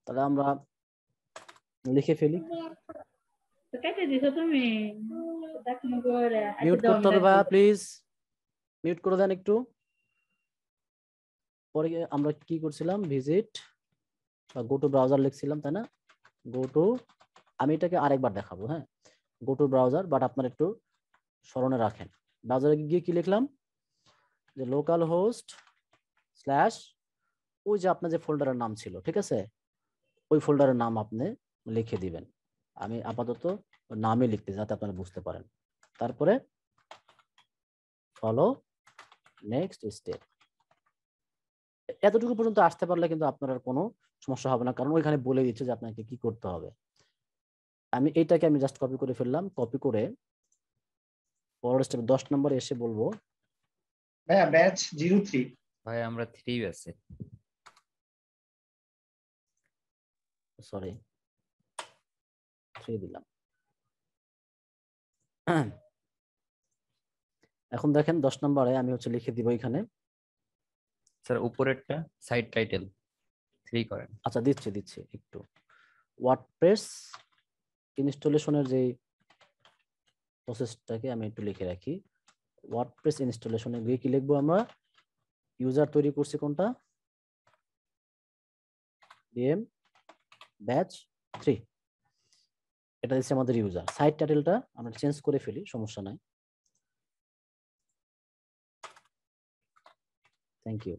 তাহলে আমরা লিখে ফেলি মিউট করতে হবে ভাইয়া প্লিজ মিউট করে দেন একটু পরে আমরা কি করছিলাম ভিজিট বা গো টু ব্রাউজার লিখছিলাম তাই না গো টু আমি এটাকে আরেকবার দেখাবো হ্যাঁ গো টু ব্রাউজার বাট আপনার একটু স্মরণে রাখেন ব্রাউজারে গিয়ে কি লিখলাম যে লোকাল হোস্ট স্ল্যাশ ওই যে আপনার যে ফোল্ডারের নাম ছিল ঠিক আছে ওই ফোল্ডারের নাম আপনি লিখে দিবেন আমি আপাতত নামে লিখতে যাতে আপনারা বুঝতে পারেন তারপরে ফলো নেক্সট স্টেপ এতটুকু পর্যন্ত আসতে পারলে কিন্তু আপনার আর কোনো সমস্যা হবে না কারণ ওইখানে বলে দিচ্ছে যে আপনাকে কি করতে হবে আমি এইটাকে আমি জাস্ট কপি করে ফেললাম কপি করে পরের স্টেপ 10 নম্বরে এসে বলবো ভাইয়া ব্যাচ 03 ভাই আমরা 3 আছে সরি 3 দিলাম এখন দেখেন 10 নম্বরে আমি হচ্ছে লিখে দিব এখানে স্যার উপরেরটা সাইড টাইটেল 3 করেন আচ্ছা দিচ্ছি দিচ্ছি একটু ওয়ার্ডপ্রেস ইনস্টলেশনের যে প্রসেসটাকে আমি একটু লিখে রাখি ওয়ার্ডপ্রেস ইনস্টলেশনে গিয়ে কি লিখবো আমরা ইউজার তৈরি করছি কোনটা ডিএম ব্যাচ থ্রি এটা দিচ্ছে আমাদের ইউজার সাইট টাইটেলটা আমরা চেঞ্জ করে ফেলি সমস্যা নাই থ্যাংক ইউ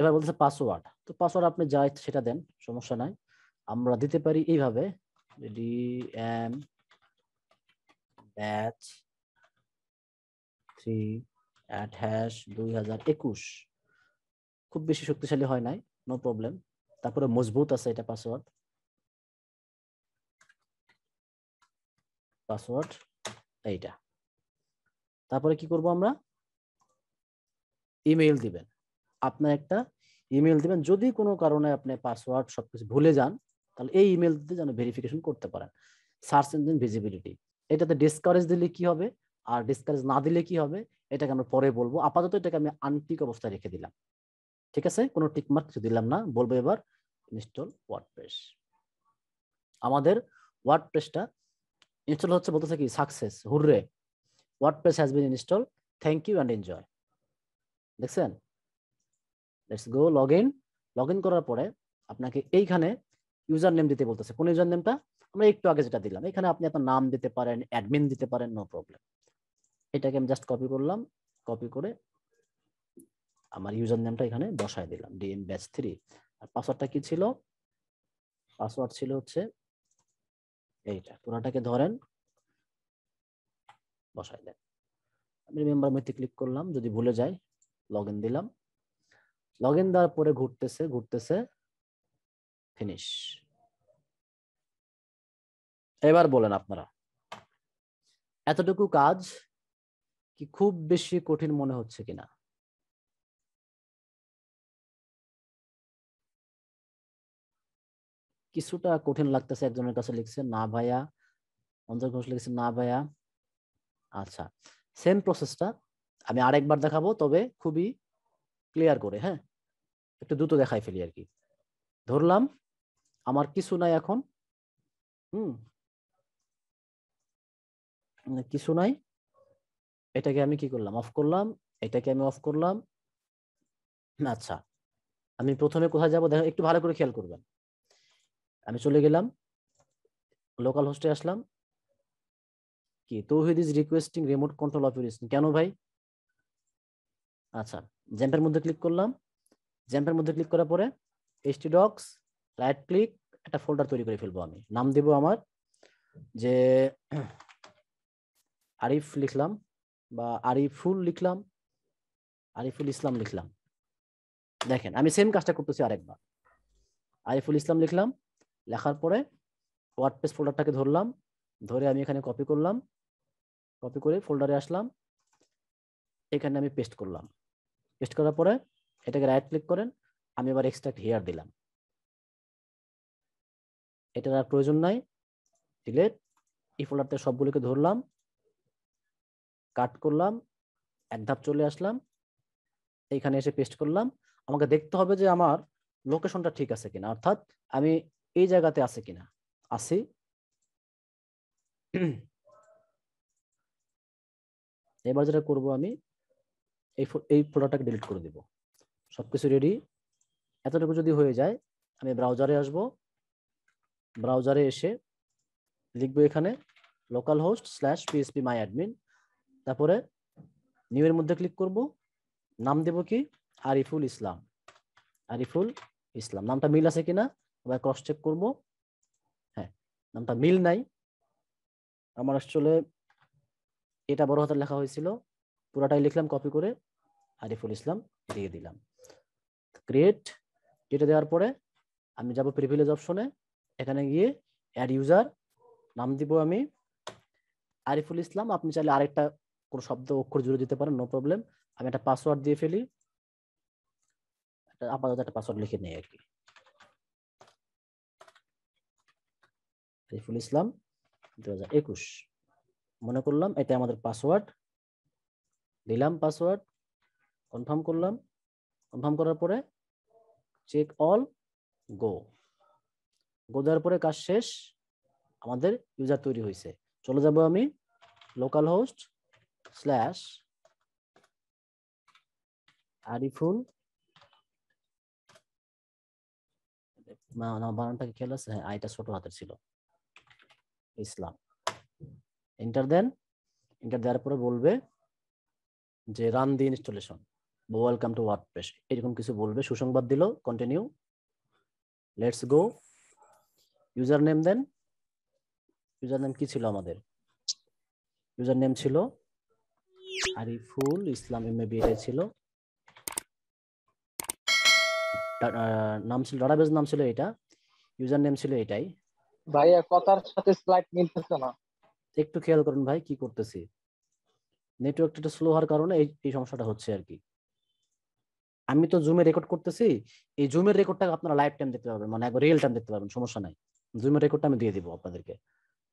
এবার বলতেছে পাসওয়ার্ড তো পাসওয়ার্ড আপনি যা সেটা দেন সমস্যা নাই আমরা দিতে পারি এইভাবে D M batch three at hash দুই হাজার একুশ খুব বেশি শক্তিশালী হয় নাই নো প্রবলেম তারপরে মজবুত আছে এটা পাসওয়ার্ড পাসওয়ার্ড এইটা তারপরে কি করব আমরা ইমেইল দিবেন আপনার একটা ইমেল দিবেন যদি কোনো কারণে আপনি পাসওয়ার্ড সবকিছু ভুলে যান তাহলে এই ইমেল দিতে যেন ভেরিফিকেশন করতে পারেন সার্চ ইঞ্জিন ভিজিবিলিটি এটাতে ডিসকারেজ দিলে কি হবে আর ডিসকারেজ না দিলে কি হবে এটাকে আমরা পরে বলবো আপাতত এটাকে আমি আনটিক অবস্থায় রেখে দিলাম ঠিক আছে কোনো টিকমার্ক কিছু দিলাম না বলবো এবার ইনস্টল ওয়ার্ডপ্রেস আমাদের ওয়ার্ডপ্রেসটা ইনস্টল হচ্ছে বলতেছে কি success hurrah WordPress has been install thank you and enjoy দেখছেন let's go log in log in করার পরে আপনাকে এইখানে ইউজার নেম দিতে বলতেছে কোন ইউজার নেমটা আমরা একটু আগে যেটা দিলাম এখানে আপনি আপনার নাম দিতে পারেন অ্যাডমিন দিতে পারেন নো প্রবলেম এটাকে আমি জাস্ট কপি করলাম কপি করে আমার ইউজার নেমটা এখানে বসায় দিলাম ডিএম ব্যাচ থ্রি আর পাসওয়ার্ডটা কি ছিল পাসওয়ার্ড ছিল হচ্ছে এইটা পুরাটাকে ধরেন বসায় দেন আমি মেম্বার মধ্যে ক্লিক করলাম যদি ভুলে যাই লগ দিলাম লগ ইন দেওয়ার পরে ঘুরতেছে ঘুরতেছে ফিনিশ এবার বলেন আপনারা এতটুকু কাজ কি খুব বেশি কঠিন মনে হচ্ছে কিনা কিছুটা কঠিন লাগতেছে একজনের কাছে লিখছে না ভাইয়া অঞ্জল ঘোষ লিখছে না ভাইয়া আচ্ছা সেম প্রসেসটা আমি আরেকবার দেখাবো তবে খুবই ক্লিয়ার করে হ্যাঁ একটু দ্রুত দেখাই ফেলি আর কি ধরলাম আমার কিছু নাই এখন হুম মানে কিছু নাই এটাকে আমি কি করলাম অফ করলাম এটাকে আমি অফ করলাম আচ্ছা আমি প্রথমে কোথায় যাব দেখো একটু ভালো করে খেয়াল করবেন আমি চলে গেলাম লোকাল হোস্টে আসলাম কি Tauhid is requesting remote control operation কেন ভাই আচ্ছা জ্যাম্পের মধ্যে ক্লিক করলাম জ্যাম্পের মধ্যে ক্লিক করার পরে এইচটি ডক্স রাইট ক্লিক একটা ফোল্ডার তৈরি করে ফেলবো আমি নাম দেব আমার যে আরিফ লিখলাম বা আরিফুল লিখলাম আরিফুল ইসলাম লিখলাম দেখেন আমি সেম কাজটা করতেছি আরেকবার আরিফুল ইসলাম লিখলাম লেখার পরে ওয়ার্ডপ্রেস ফোল্ডারটাকে ধরলাম ধরে আমি এখানে কপি করলাম কপি করে ফোল্ডারে আসলাম এখানে আমি পেস্ট করলাম পেস্ট করার পরে এটাকে রাইট ক্লিক করেন আমি এবার এক্সট্রাক্ট হেয়ার দিলাম এটার আর প্রয়োজন নাই ডিলেট এই ফোল্ডারতে সবগুলোকে ধরলাম কাট করলাম এক ধাপ চলে আসলাম এইখানে এসে পেস্ট করলাম আমাকে দেখতে হবে যে আমার লোকেশনটা ঠিক আছে কিনা অর্থাৎ আমি এই জায়গাতে আছে কিনা আছি এবার যেটা করবো আমি এই এই ফোটোটাকে ডিলিট করে দিব সব কিছু রেডি এতটুকু যদি হয়ে যায় আমি ব্রাউজারে আসব ব্রাউজারে এসে লিখবো এখানে local host slash PHP my admin তারপরে নিউ এর মধ্যে ক্লিক করব নাম দেব কি আরিফুল ইসলাম আরিফুল ইসলাম নামটা মিল আছে কিনা আবার ক্রস চেক করব হ্যাঁ নামটা মিল নাই আমার আসলে এটা বড় হাতের লেখা হয়েছিল পুরাটাই লিখলাম কপি করে আরিফুল ইসলাম দিয়ে দিলাম ক্রিয়েট এটা দেওয়ার পরে আমি যাব প্রিভিলেজ অপশনে এখানে গিয়ে অ্যাড ইউজার নাম দিব আমি আরিফুল ইসলাম আপনি চাইলে আরেকটা কোনো শব্দ অক্ষর জুড়ে দিতে পারেন নো প্রবলেম আমি একটা পাসওয়ার্ড দিয়ে ফেলি আপাতত একটা পাসওয়ার্ড লিখে নিই আর কি সাইফুল ইসলাম দু মনে করলাম এটা আমাদের পাসওয়ার্ড দিলাম পাসওয়ার্ড কনফার্ম করলাম কনফার্ম করার পরে চেক অল গো গো দেওয়ার পরে কাজ শেষ আমাদের ইউজার তৈরি হয়েছে চলে যাব আমি লোকাল হোস্ট স্ল্যাশ আরিফুল বানানটাকে খেয়াল হ্যাঁ, ছোট হাতের ছিল ইসলাম এন্টার দেন এন্টার দেওয়ার পরে বলবে যে run the installation welcome to press এরকম কিছু বলবে সুসংবাদ দিল continue let's go user name then user name কি ছিল আমাদের ইউজার নেম ছিল আরিফুল ইসলাম এম এ ছিল নাম ছিল ডাটাবেজ নাম ছিল এটা ইউজার নেম ছিল এটাই কথার সাথে স্লাইড মিলতেছে না একটু খেয়াল করুন ভাই কি করতেছি নেটওয়ার্কটা একটু স্লো হওয়ার কারণে এই সমস্যাটা হচ্ছে আর কি আমি তো জুমে রেকর্ড করতেছি এই জুমের রেকর্ডটা আপনারা লাইভ টাইম দেখতে পাবেন মানে একবার রিয়েল টাইম দেখতে পাবেন সমস্যা নাই জুমের রেকর্ডটা আমি দিয়ে দিব আপনাদেরকে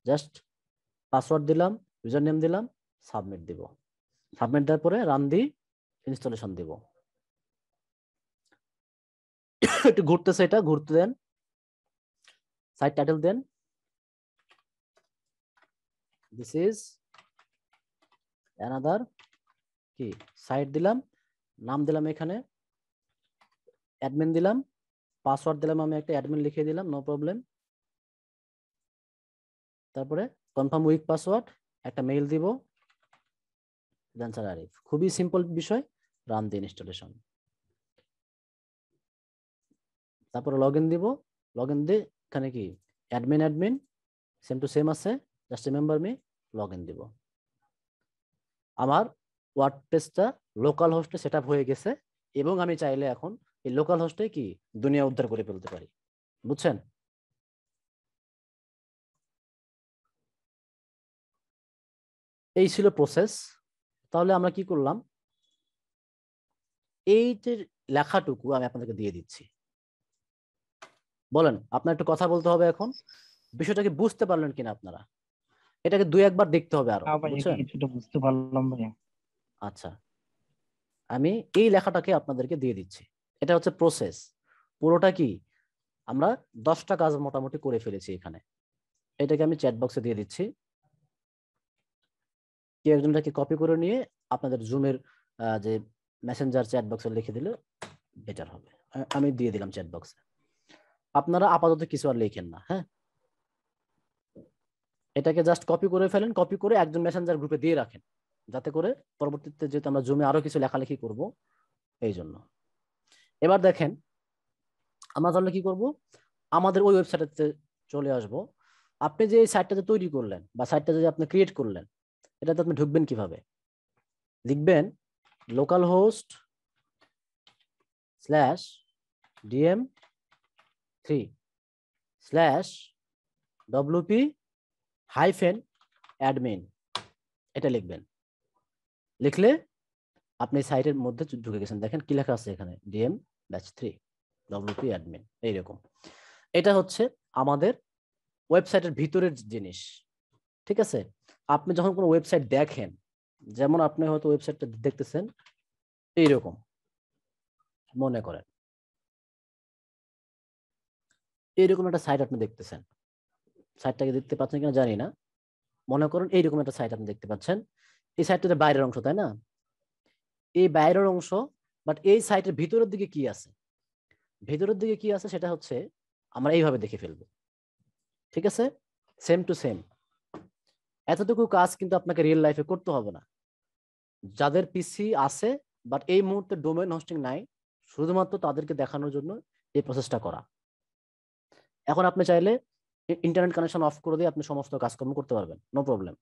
জাস্ট পাসওয়ার্ড দিলাম ইউজার নেম দিলাম সাবমিট দিব সাবমিট দেওয়ার পরে রান দি ইনস্টলেশন দিব একটু ঘুরতেছে এটা ঘুরতে দেন সাইট টাইটেল দেন দিস ইজ অ্যানাদার কি সাইট দিলাম নাম দিলাম এখানে অ্যাডমিন দিলাম পাসওয়ার্ড দিলাম আমি একটা অ্যাডমিন লিখে দিলাম নো প্রবলেম তারপরে কনফার্ম উইক পাসওয়ার্ড একটা মেইল দিব অ্যান্সার আরিফ খুবই সিম্পল বিষয় রান দি ইনস্টলেশন তারপরে লগ ইন দিব লগ ইন দিয়ে এখানে কি admin admin same to same আছে just remember me log in দিব আমার ওয়ার্ড পেজটা লোকাল হোস্টে সেট হয়ে গেছে এবং আমি চাইলে এখন এই লোকাল হোস্টে কি দুনিয়া উদ্ধার করে ফেলতে পারি বুঝছেন এই ছিল প্রসেস তাহলে আমরা কি করলাম এই যে লেখাটুকু আমি আপনাদেরকে দিয়ে দিচ্ছি বলেন আপনার একটু কথা বলতে হবে এখন বিষয়টাকে বুঝতে পারলেন কিনা আপনারা এটাকে দুই একবার দেখতে হবে আরো বুঝতে পারলাম আচ্ছা আমি এই লেখাটাকে আপনাদেরকে দিয়ে দিচ্ছি এটা হচ্ছে প্রসেস পুরোটা কি আমরা দশটা কাজ মোটামুটি করে ফেলেছি এখানে এটাকে আমি চ্যাট বক্সে দিয়ে দিচ্ছি কেউ একজনটাকে কপি করে নিয়ে আপনাদের জুমের যে মেসেঞ্জার চ্যাট বক্সে লিখে দিলে বেটার হবে আমি দিয়ে দিলাম চ্যাট বক্সে আপনারা আপাতত কিছু আর লিখেন না হ্যাঁ এটাকে জাস্ট কপি করে ফেলেন কপি করে একজন মেসেঞ্জার গ্রুপে দিয়ে রাখেন যাতে করে পরবর্তীতে যেহেতু আমরা জুমে আরো কিছু লেখালেখি করব এই জন্য এবার দেখেন আমরা তাহলে কি করব আমাদের ওই ওয়েবসাইটে চলে আসব আপনি যে এই সাইটটা তৈরি করলেন বা সাইটটা যদি আপনি ক্রিয়েট করলেন এটাতে আপনি ঢুকবেন কিভাবে লিখবেন local host slash DM three slash WP hyphen admin এটা লিখবেন লিখলে আপনি সাইটের মধ্যে ঢুকে গেছেন দেখেন কি লেখা আছে এখানে DM batch three WP admin এইরকম এটা হচ্ছে আমাদের ওয়েবসাইটের ভিতরের জিনিস ঠিক আছে আপনি যখন কোনো ওয়েবসাইট দেখেন যেমন আপনি হয়তো ওয়েবসাইটটা দেখতেছেন এইরকম মনে করেন এইরকম একটা সাইট আপনি দেখতেছেন সাইটটাকে দেখতে পাচ্ছেন কিনা জানি না মনে করেন এইরকম একটা সাইট আপনি দেখতে পাচ্ছেন এই সাইটটা বাইরের অংশ তাই না এই বাইরের অংশ বাট এই সাইটের ভিতরের দিকে কি আছে ভিতরের দিকে কি আছে সেটা হচ্ছে আমরা এইভাবে দেখে ফেলবো ঠিক আছে সেম টু সেম এতটুকু কাজ কিন্তু আপনাকে রিয়েল লাইফে করতে হবে না যাদের পিসি আছে বাট এই মুহূর্তে ডোমেন হোস্টিং নাই শুধুমাত্র তাদেরকে দেখানোর জন্য এই প্রসেসটা করা এখন আপনি চাইলে ইন্টারনেট কানেকশন অফ করে দিয়ে আপনি সমস্ত কাজকর্ম করতে পারবেন নো প্রবলেম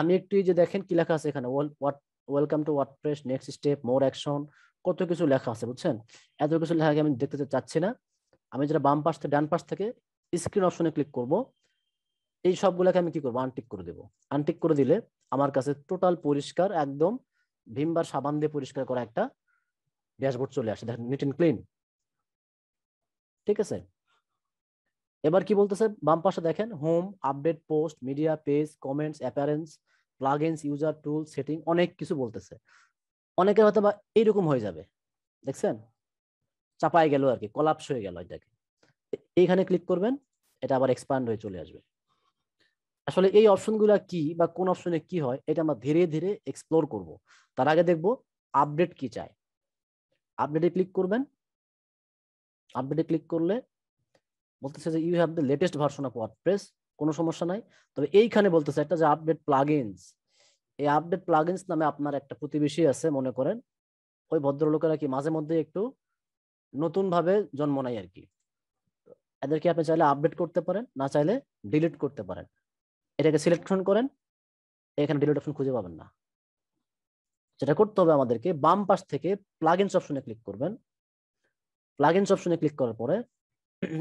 আমি একটু যে দেখেন কি লেখা আছে এখানে welcome to press next step more action কত কিছু লেখা আছে বুঝছেন এত কিছু লেখা আমি দেখতে চাচ্ছি না আমি যেটা বাম পাশ থেকে ডান পাশ থেকে স্ক্রিন অপশনে ক্লিক করব এই সবগুলোকে আমি কি করবো আনটিক করে দেবো আনটিক করে দিলে আমার কাছে টোটাল পরিষ্কার একদম ভিমবার সাবান দিয়ে পরিষ্কার করা একটা ড্যাশবোর্ড চলে আসে দেখেন নিট এন্ড ক্লিন ঠিক আছে এবার কি বলতেছে বাম পাশে দেখেন home update post media page comments appearance plugins user tool setting অনেক কিছু বলতেছে অনেকের হয়তো বা এইরকম হয়ে যাবে দেখছেন চাপায় গেল আর কি কলাপস হয়ে গেল এটাকে এইখানে ক্লিক করবেন এটা আবার এক্সপান্ড হয়ে চলে আসবে আসলে এই অপশনগুলো কি বা কোন অপশনে কি হয় এটা আমরা ধীরে ধীরে এক্সপ্লোর করব তার আগে দেখব আপডেট কি চায় আপডেটে ক্লিক করবেন আপডেটে ক্লিক করলে বলতেছে যে you have the latest version of WordPress কোনো সমস্যা নাই তবে এইখানে বলতেছে একটা যে আপডেট প্লাগইনস এই আপডেট প্লাগইনস নামে আপনার একটা প্রতিবেশী আছে মনে করেন ওই ভদ্রলোকেরা কি মাঝে মধ্যে একটু নতুনভাবে জন্ম নেয় আর কি এদেরকে আপনি চাইলে আপডেট করতে পারেন না চাইলে ডিলিট করতে পারেন এটাকে সিলেকশন করেন এখানে ডিলিট অপশন খুঁজে পাবেন না যেটা করতে হবে আমাদেরকে বাম পাশ থেকে প্লাগিনস অপশনে ক্লিক করবেন প্লাগিনস অপশনে ক্লিক করার পরে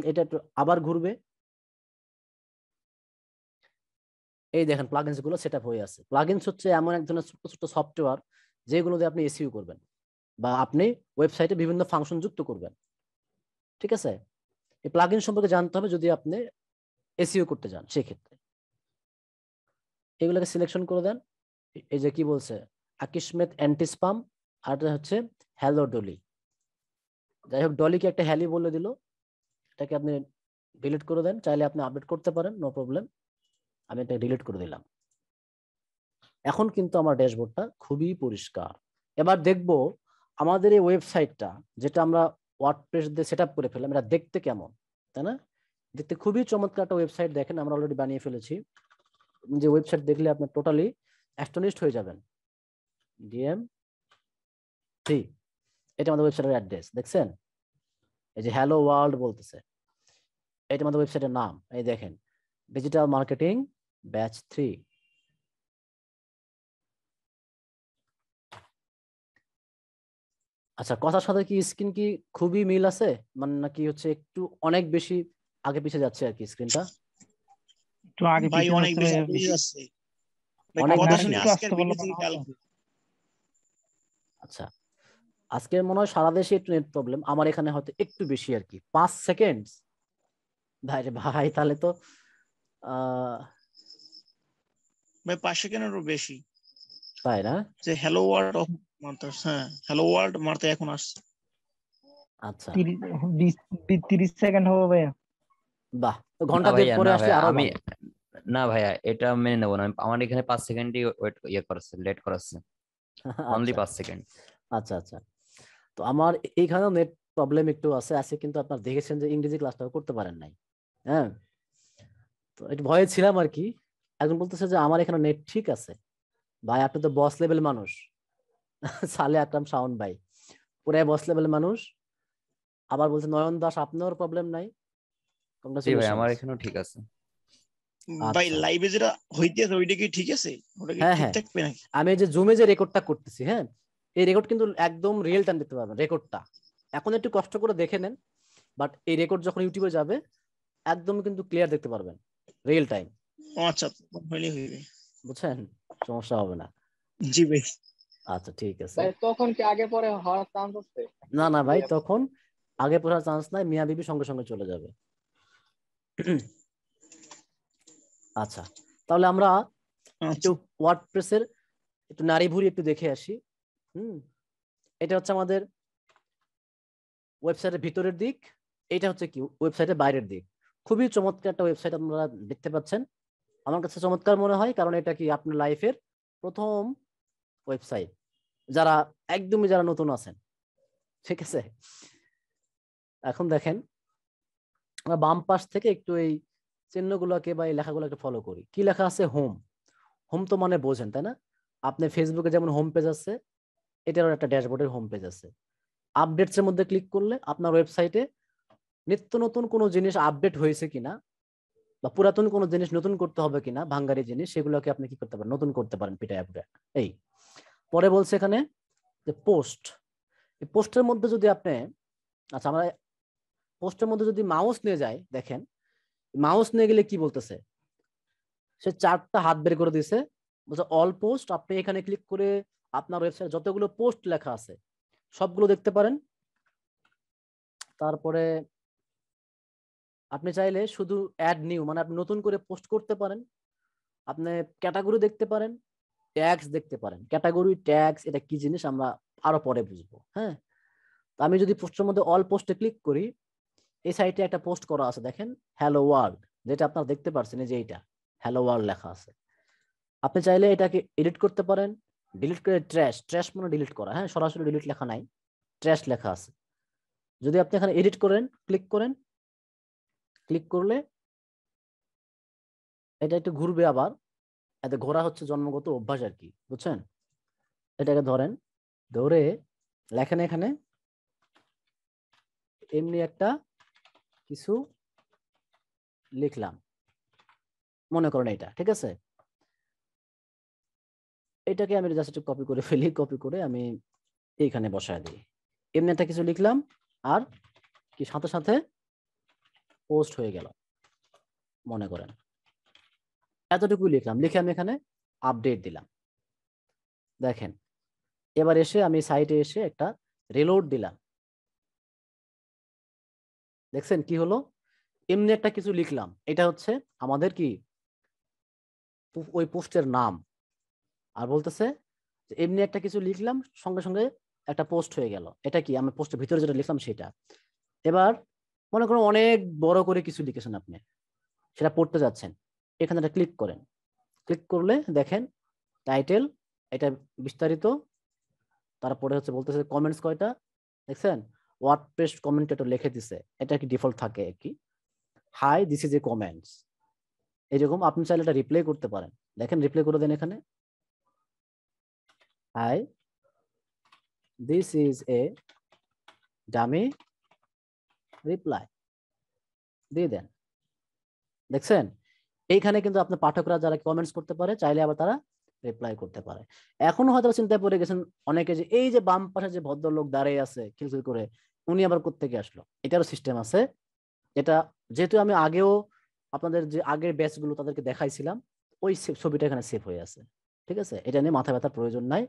এটা একটু আবার ঘুরবে এই দেখেন প্লাগিনস গুলো সেট আপ হয়ে আছে প্লাগিনস হচ্ছে এমন এক ধরনের ছোট ছোট সফটওয়্যার যেগুলো দিয়ে আপনি এসইউ করবেন বা আপনি ওয়েবসাইটে বিভিন্ন ফাংশন যুক্ত করবেন ঠিক আছে এই প্লাগিন সম্পর্কে জানতে হবে যদি আপনি এসিও করতে যান সেক্ষেত্রে এগুলোকে সিলেকশন করে দেন এই যে কি বলছে আকিসমেত অ্যান্টিসপাম আর হচ্ছে হ্যালো ডলি যাই হোক ডলিকে একটা হ্যালি বলে দিল এটাকে আপনি ডিলিট করে দেন চাইলে আপনি আপডেট করতে পারেন নো প্রবলেম আমি এটা ডিলিট করে দিলাম এখন কিন্তু আমার ড্যাশবোর্ডটা খুবই পরিষ্কার এবার দেখব আমাদের এই ওয়েবসাইটটা যেটা আমরা ওয়ার্ডপ্রেস দিয়ে সেট করে ফেললাম এটা দেখতে কেমন তাই না দেখতে খুবই চমৎকার একটা ওয়েবসাইট দেখেন আমরা অলরেডি বানিয়ে ফেলেছি যে ওয়েবসাইট দেখলে আপনি টোটালি অ্যাস্টনিস্ট হয়ে যাবেন ডিএম থ্রি এটা আমাদের ওয়েবসাইটের অ্যাড্রেস দেখছেন এই যে হ্যালো ওয়ার্ল্ড বলতেছে এটা আমাদের ওয়েবসাইটের নাম এই দেখেন ডিজিটাল মার্কেটিং ব্যাচ থ্রি আচ্ছা কথার সাথে কি স্ক্রিন কি খুবই মিল আছে মানে নাকি হচ্ছে একটু অনেক বেশি আগে পিছিয়ে যাচ্ছে আর কি স্ক্রিনটা তো আগে ভাই অনেক বেশি মানে আচ্ছা আজকে মনে হয় সারা দেশে একটু নেট প্রবলেম আমার এখানে হয়তো একটু বেশি আর কি পাঁচ সেকেন্ড ভাই রে ভাই তাহলে তো ভাই পাঁচ সেকেন্ডেরও বেশি তাই না যে হ্যালো ওয়ার্ল্ড অফ মার্তা হ্যাঁ হ্যালো ওয়ার্ল্ড মারতে এখন আসছে আচ্ছা তিরিশ সেকেন্ড হবে ভাইয়া বাহ ঘন্টা দেড় পরে আসলে আরো আমি না ভাইয়া এটা মেনে নেব না আমার এখানে পাঁচ সেকেন্ডই ওয়েট ইয়ে করাচ্ছে লেট করাচ্ছে অনলি আচ্ছা। পাঁচ সেকেন্ড আচ্ছা আচ্ছা তো আমার এইখানে নেট প্রবলেম একটু আছে আছে কিন্তু আপনার দেখেছেন যে ইংরেজি ক্লাসটা করতে পারেন নাই হ্যাঁ তো একটু ভয়ে ছিলাম আর কি একজন বলতেছে যে আমার এখানে নেট ঠিক আছে ভাই আপনি তো বস লেভেল মানুষ সালে আকরাম শাওন ভাই পুরাই বস লেভেল মানুষ আবার বলছে নয়ন দাস আপনার প্রবলেম নাই কোনটা জি আমার এখানেও ঠিক আছে ভাই লাইভে আচ্ছা। যেটা হইতেছে ওইটা কি ঠিক আছে ওটা কি হ্যাঁ, হ্যাঁ। ঠিকঠাক পে নাকি আমি যে জুমে যে রেকর্ডটা করতেছি হ্যাঁ এই রেকর্ড কিন্তু একদম রিয়েল টাইম দেখতে পাবেন রেকর্ডটা এখন একটু কষ্ট করে দেখে নেন বাট এই রেকর্ড যখন ইউটিউবে যাবে একদম কিন্তু ক্লিয়ার দেখতে পারবেন রিয়েল টাইম আচ্ছা ভালোই হইবে বুঝছেন সমস্যা হবে না জি ভাই আচ্ছা ঠিক আছে ভাই তখন কি আগে পরে হওয়ার চান্স আছে না না ভাই তখন আগে পরে চান্স নাই মিয়া বিবি সঙ্গে সঙ্গে চলে যাবে আচ্ছা তাহলে আমরা একটু ওয়ার্ডপ্রেসের আচ্ছা। একটু নারী ভুরি একটু দেখে আসি হুম এটা হচ্ছে আমাদের ওয়েবসাইটের ভিতরের দিক এটা হচ্ছে কি ওয়েবসাইটের বাইরের দিক খুবই চমৎকার একটা ওয়েবসাইট আপনারা দেখতে পাচ্ছেন আমার কাছে চমৎকার মনে হয় কারণ এটা কি আপনার লাইফের প্রথম ওয়েবসাইট যারা একদমই যারা নতুন আছেন ঠিক আছে এখন দেখেন আমরা বাম পাশ থেকে একটু এই চিহ্নগুলোকে বা এই লেখাগুলোকে ফলো করি কি লেখা আছে হোম হোম তো মানে বোঝেন তাই না আপনি ফেসবুকে যেমন হোম পেজ আছে এটারও একটা ড্যাশবোর্ডের হোম পেজ আছে আপডেটস এর মধ্যে ক্লিক করলে আপনার ওয়েবসাইটে নিত্য নতুন কোনো জিনিস আপডেট হয়েছে কিনা বা পুরাতন কোনো জিনিস নতুন করতে হবে কিনা ভাঙ্গারি জিনিস সেগুলোকে আপনি কি করতে পারেন নতুন করতে পারেন পিটা অ্যাপটা এই পরে বলছে এখানে যে পোস্ট এই পোস্টের মধ্যে যদি আপনি আচ্ছা আমরা পোস্টের মধ্যে যদি মাউস নিয়ে যায় দেখেন মাউস নিয়ে গেলে কি বলতেছে সে চারটা হাত বের করে দিছে বলছে অল পোস্ট আপনি এখানে ক্লিক করে আপনার ওয়েবসাইটে যতগুলো পোস্ট লেখা আছে সবগুলো দেখতে পারেন তারপরে আপনি চাইলে শুধু অ্যাড নিউ মানে আপনি নতুন করে পোস্ট করতে পারেন আপনি ক্যাটাগরি দেখতে পারেন ট্যাক্স দেখতে পারেন ক্যাটাগরি ট্যাক্স এটা কি জিনিস আমরা আরো পরে বুঝবো হ্যাঁ আমি যদি পোস্টের মধ্যে অল পোস্টে ক্লিক করি এই সাইটে একটা পোস্ট করা আছে দেখেন হ্যালো ওয়ার্ল্ড যেটা আপনারা দেখতে পাচ্ছেন যে এইটা হ্যালো ওয়ার্ল্ড লেখা আছে আপনি চাইলে এটাকে এডিট করতে পারেন ডিলিট করে ট্র্যাশ ট্র্যাশ মানে ডিলিট করা হ্যাঁ সরাসরি ডিলিট লেখা নাই ট্র্যাশ লেখা আছে যদি আপনি এখানে এডিট করেন ক্লিক করেন ক্লিক করলে এটা একটু ঘুরবে আবার এতে ঘোরা হচ্ছে জন্মগত অভ্যাস আর কি বুঝছেন এটাকে ধরেন ধরে লেখেন এখানে এমনি একটা কিছু লিখলাম মনে করেন এটা ঠিক আছে এটাকে আমি জাস্ট একটু কপি করে ফেলি কপি করে আমি এইখানে বসায় দিই এমনি একটা কিছু লিখলাম আর কি সাথে সাথে পোস্ট হয়ে গেল মনে করেন এতটুকু লিখলাম লিখে আমি এখানে আপডেট দিলাম দেখেন এবার এসে আমি সাইটে এসে একটা রিলোড দিলাম দেখছেন কি হলো এমনি একটা কিছু লিখলাম এটা হচ্ছে আমাদের কি ওই পোস্টের নাম আর বলতেছে এমনি একটা কিছু লিখলাম সঙ্গে সঙ্গে একটা পোস্ট হয়ে গেল এটা কি আমি পোস্টের ভিতরে যেটা লিখলাম সেটা এবার মনে করুন অনেক বড় করে কিছু লিখেছেন আপনি সেটা পড়তে যাচ্ছেন এখানে একটা ক্লিক করেন ক্লিক করলে দেখেন টাইটেল এটা বিস্তারিত তারপরে হচ্ছে বলতেছে কমেন্টস কয়টা দেখছেন ওয়ার্ডপ্রেস কমেন্টেটর লিখে দিছে এটা কি ডিফল্ট থাকে কি hi this is a comments এরকম আপনি চাইলে এটা রিপ্লাই করতে পারেন দেখেন রিপ্লাই করে দেন এখানে hi this is a dummy reply দিয়ে দেন দেখছেন এইখানে কিন্তু আপনার পাঠকরা যারা কমেন্টস করতে পারে চাইলে আবার তারা রিপ্লাই করতে পারে এখন হয়তো চিন্তায় পড়ে গেছেন অনেকে যে এই যে বাম পাশে যে ভদ্রলোক দাঁড়িয়ে আছে খিলখিল করে উনি আবার কোথেকে আসলো এটারও সিস্টেম আছে এটা যেহেতু আমি আগেও আপনাদের যে আগের গুলো তাদেরকে দেখাইছিলাম ওই ছবিটা এখানে সেভ হয়ে আছে ঠিক আছে এটা নিয়ে মাথা ব্যথার প্রয়োজন নাই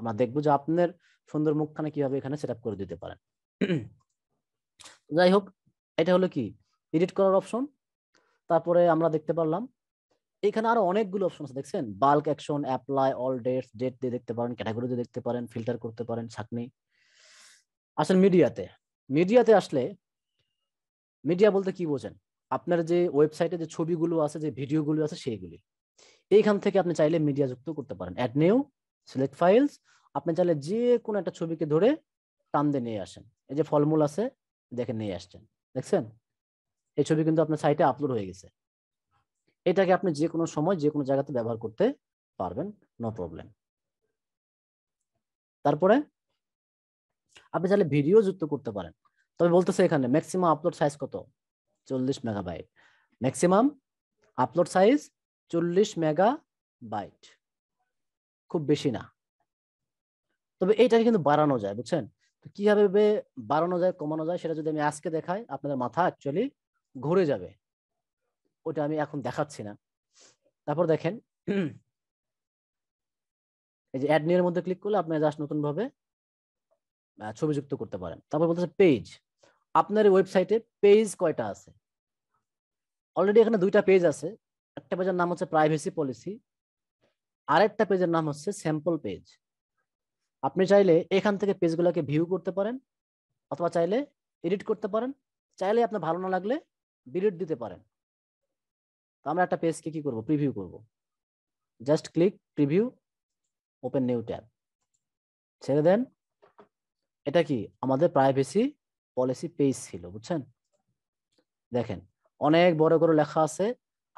আমরা দেখবো যে আপনার সুন্দর মুখখানে কিভাবে এখানে সেট করে দিতে পারেন যাই হোক এটা হলো কি এডিট করার অপশন তারপরে আমরা দেখতে পারলাম এখানে আরো অনেকগুলো অপশন আছে দেখছেন bulk action apply all dates date দিয়ে দেখতে পারেন ক্যাটাগরি দিয়ে দেখতে পারেন ফিল্টার করতে পারেন ছাকনি আসেন মিডিয়াতে মিডিয়াতে আসলে মিডিয়া বলতে কি বোঝেন আপনার যে ওয়েবসাইটে যে ছবিগুলো আছে যে ভিডিওগুলো আছে সেইগুলি এইখান থেকে আপনি চাইলে মিডিয়া যুক্ত করতে পারেন অ্যাড নিউ সিলেক্ট ফাইলস আপনি চাইলে যে কোনো একটা ছবিকে ধরে টান দিয়ে নিয়ে আসেন এই যে ফলমূল আছে দেখে নিয়ে আসছেন দেখছেন এই ছবি কিন্তু আপনার সাইটে আপলোড হয়ে গেছে এটাকে আপনি যে কোনো সময় যে কোনো জায়গাতে ব্যবহার করতে পারবেন নো প্রবলেম তারপরে আপনি চাইলে ভিডিও যুক্ত করতে পারেন তবে বলতেছে এখানে ম্যাক্সিমাম আপলোড সাইজ কত চল্লিশ মেগাবাইট ম্যাক্সিমাম আপলোড সাইজ চল্লিশ মেগা বাইট খুব বেশি না তবে এইটাকে কিন্তু বাড়ানো যায় বুঝছেন তো কিভাবে বাড়ানো যায় কমানো যায় সেটা যদি আমি আজকে দেখাই আপনাদের মাথা অ্যাকচুয়ালি ঘুরে যাবে ওটা আমি এখন দেখাচ্ছি না তারপর দেখেন এই যে অ্যাড এর মধ্যে ক্লিক করলে আপনি জাস্ট নতুনভাবে ছবি যুক্ত করতে পারেন তারপর বলতেছে পেজ আপনার ওয়েবসাইটে পেজ কয়টা আছে অলরেডি এখানে দুইটা পেজ আছে একটা পেজের নাম হচ্ছে প্রাইভেসি পলিসি আর একটা পেজের নাম হচ্ছে স্যাম্পল পেজ আপনি চাইলে এখান থেকে পেজগুলোকে ভিউ করতে পারেন অথবা চাইলে এডিট করতে পারেন চাইলে আপনার ভালো না লাগলে ডিলিট দিতে পারেন তো আমরা একটা পেজকে কি করব প্রিভিউ করব just click preview open new tab ছেড়ে দেন এটা কি আমাদের প্রাইভেসি পলিসি পেজ ছিল বুঝছেন দেখেন অনেক বড় বড় লেখা আছে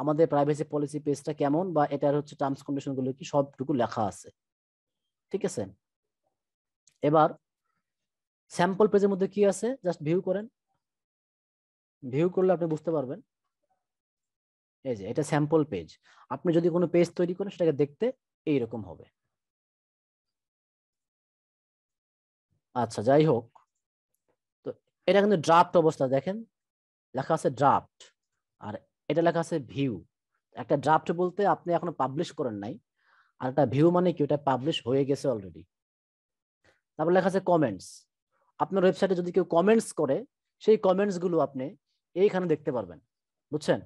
আমাদের প্রাইভেসি পলিসি পেজটা কেমন বা এটার হচ্ছে টার্মস কন্ডিশনগুলো কি সবটুকু লেখা আছে ঠিক আছে এবার স্যাম্পল পেজের মধ্যে কি আছে জাস্ট ভিউ করেন ভিউ করলে আপনি বুঝতে পারবেন এই যে এটা স্যাম্পল পেজ আপনি যদি কোনো পেজ তৈরি করেন সেটাকে দেখতে এইরকম হবে আচ্ছা যাই হোক তো এটা কিন্তু ড্রাফট অবস্থা দেখেন লেখা আছে ড্রাফট আর এটা লেখা আছে ভিউ একটা ড্রাফট বলতে আপনি এখনো পাবলিশ করেন নাই আর একটা ভিউ মানে কি ওটা পাবলিশ হয়ে গেছে অলরেডি তারপর লেখা আছে কমেন্টস আপনার ওয়েবসাইটে যদি কেউ কমেন্টস করে সেই কমেন্টসগুলো আপনি এইখানে দেখতে পারবেন বুঝছেন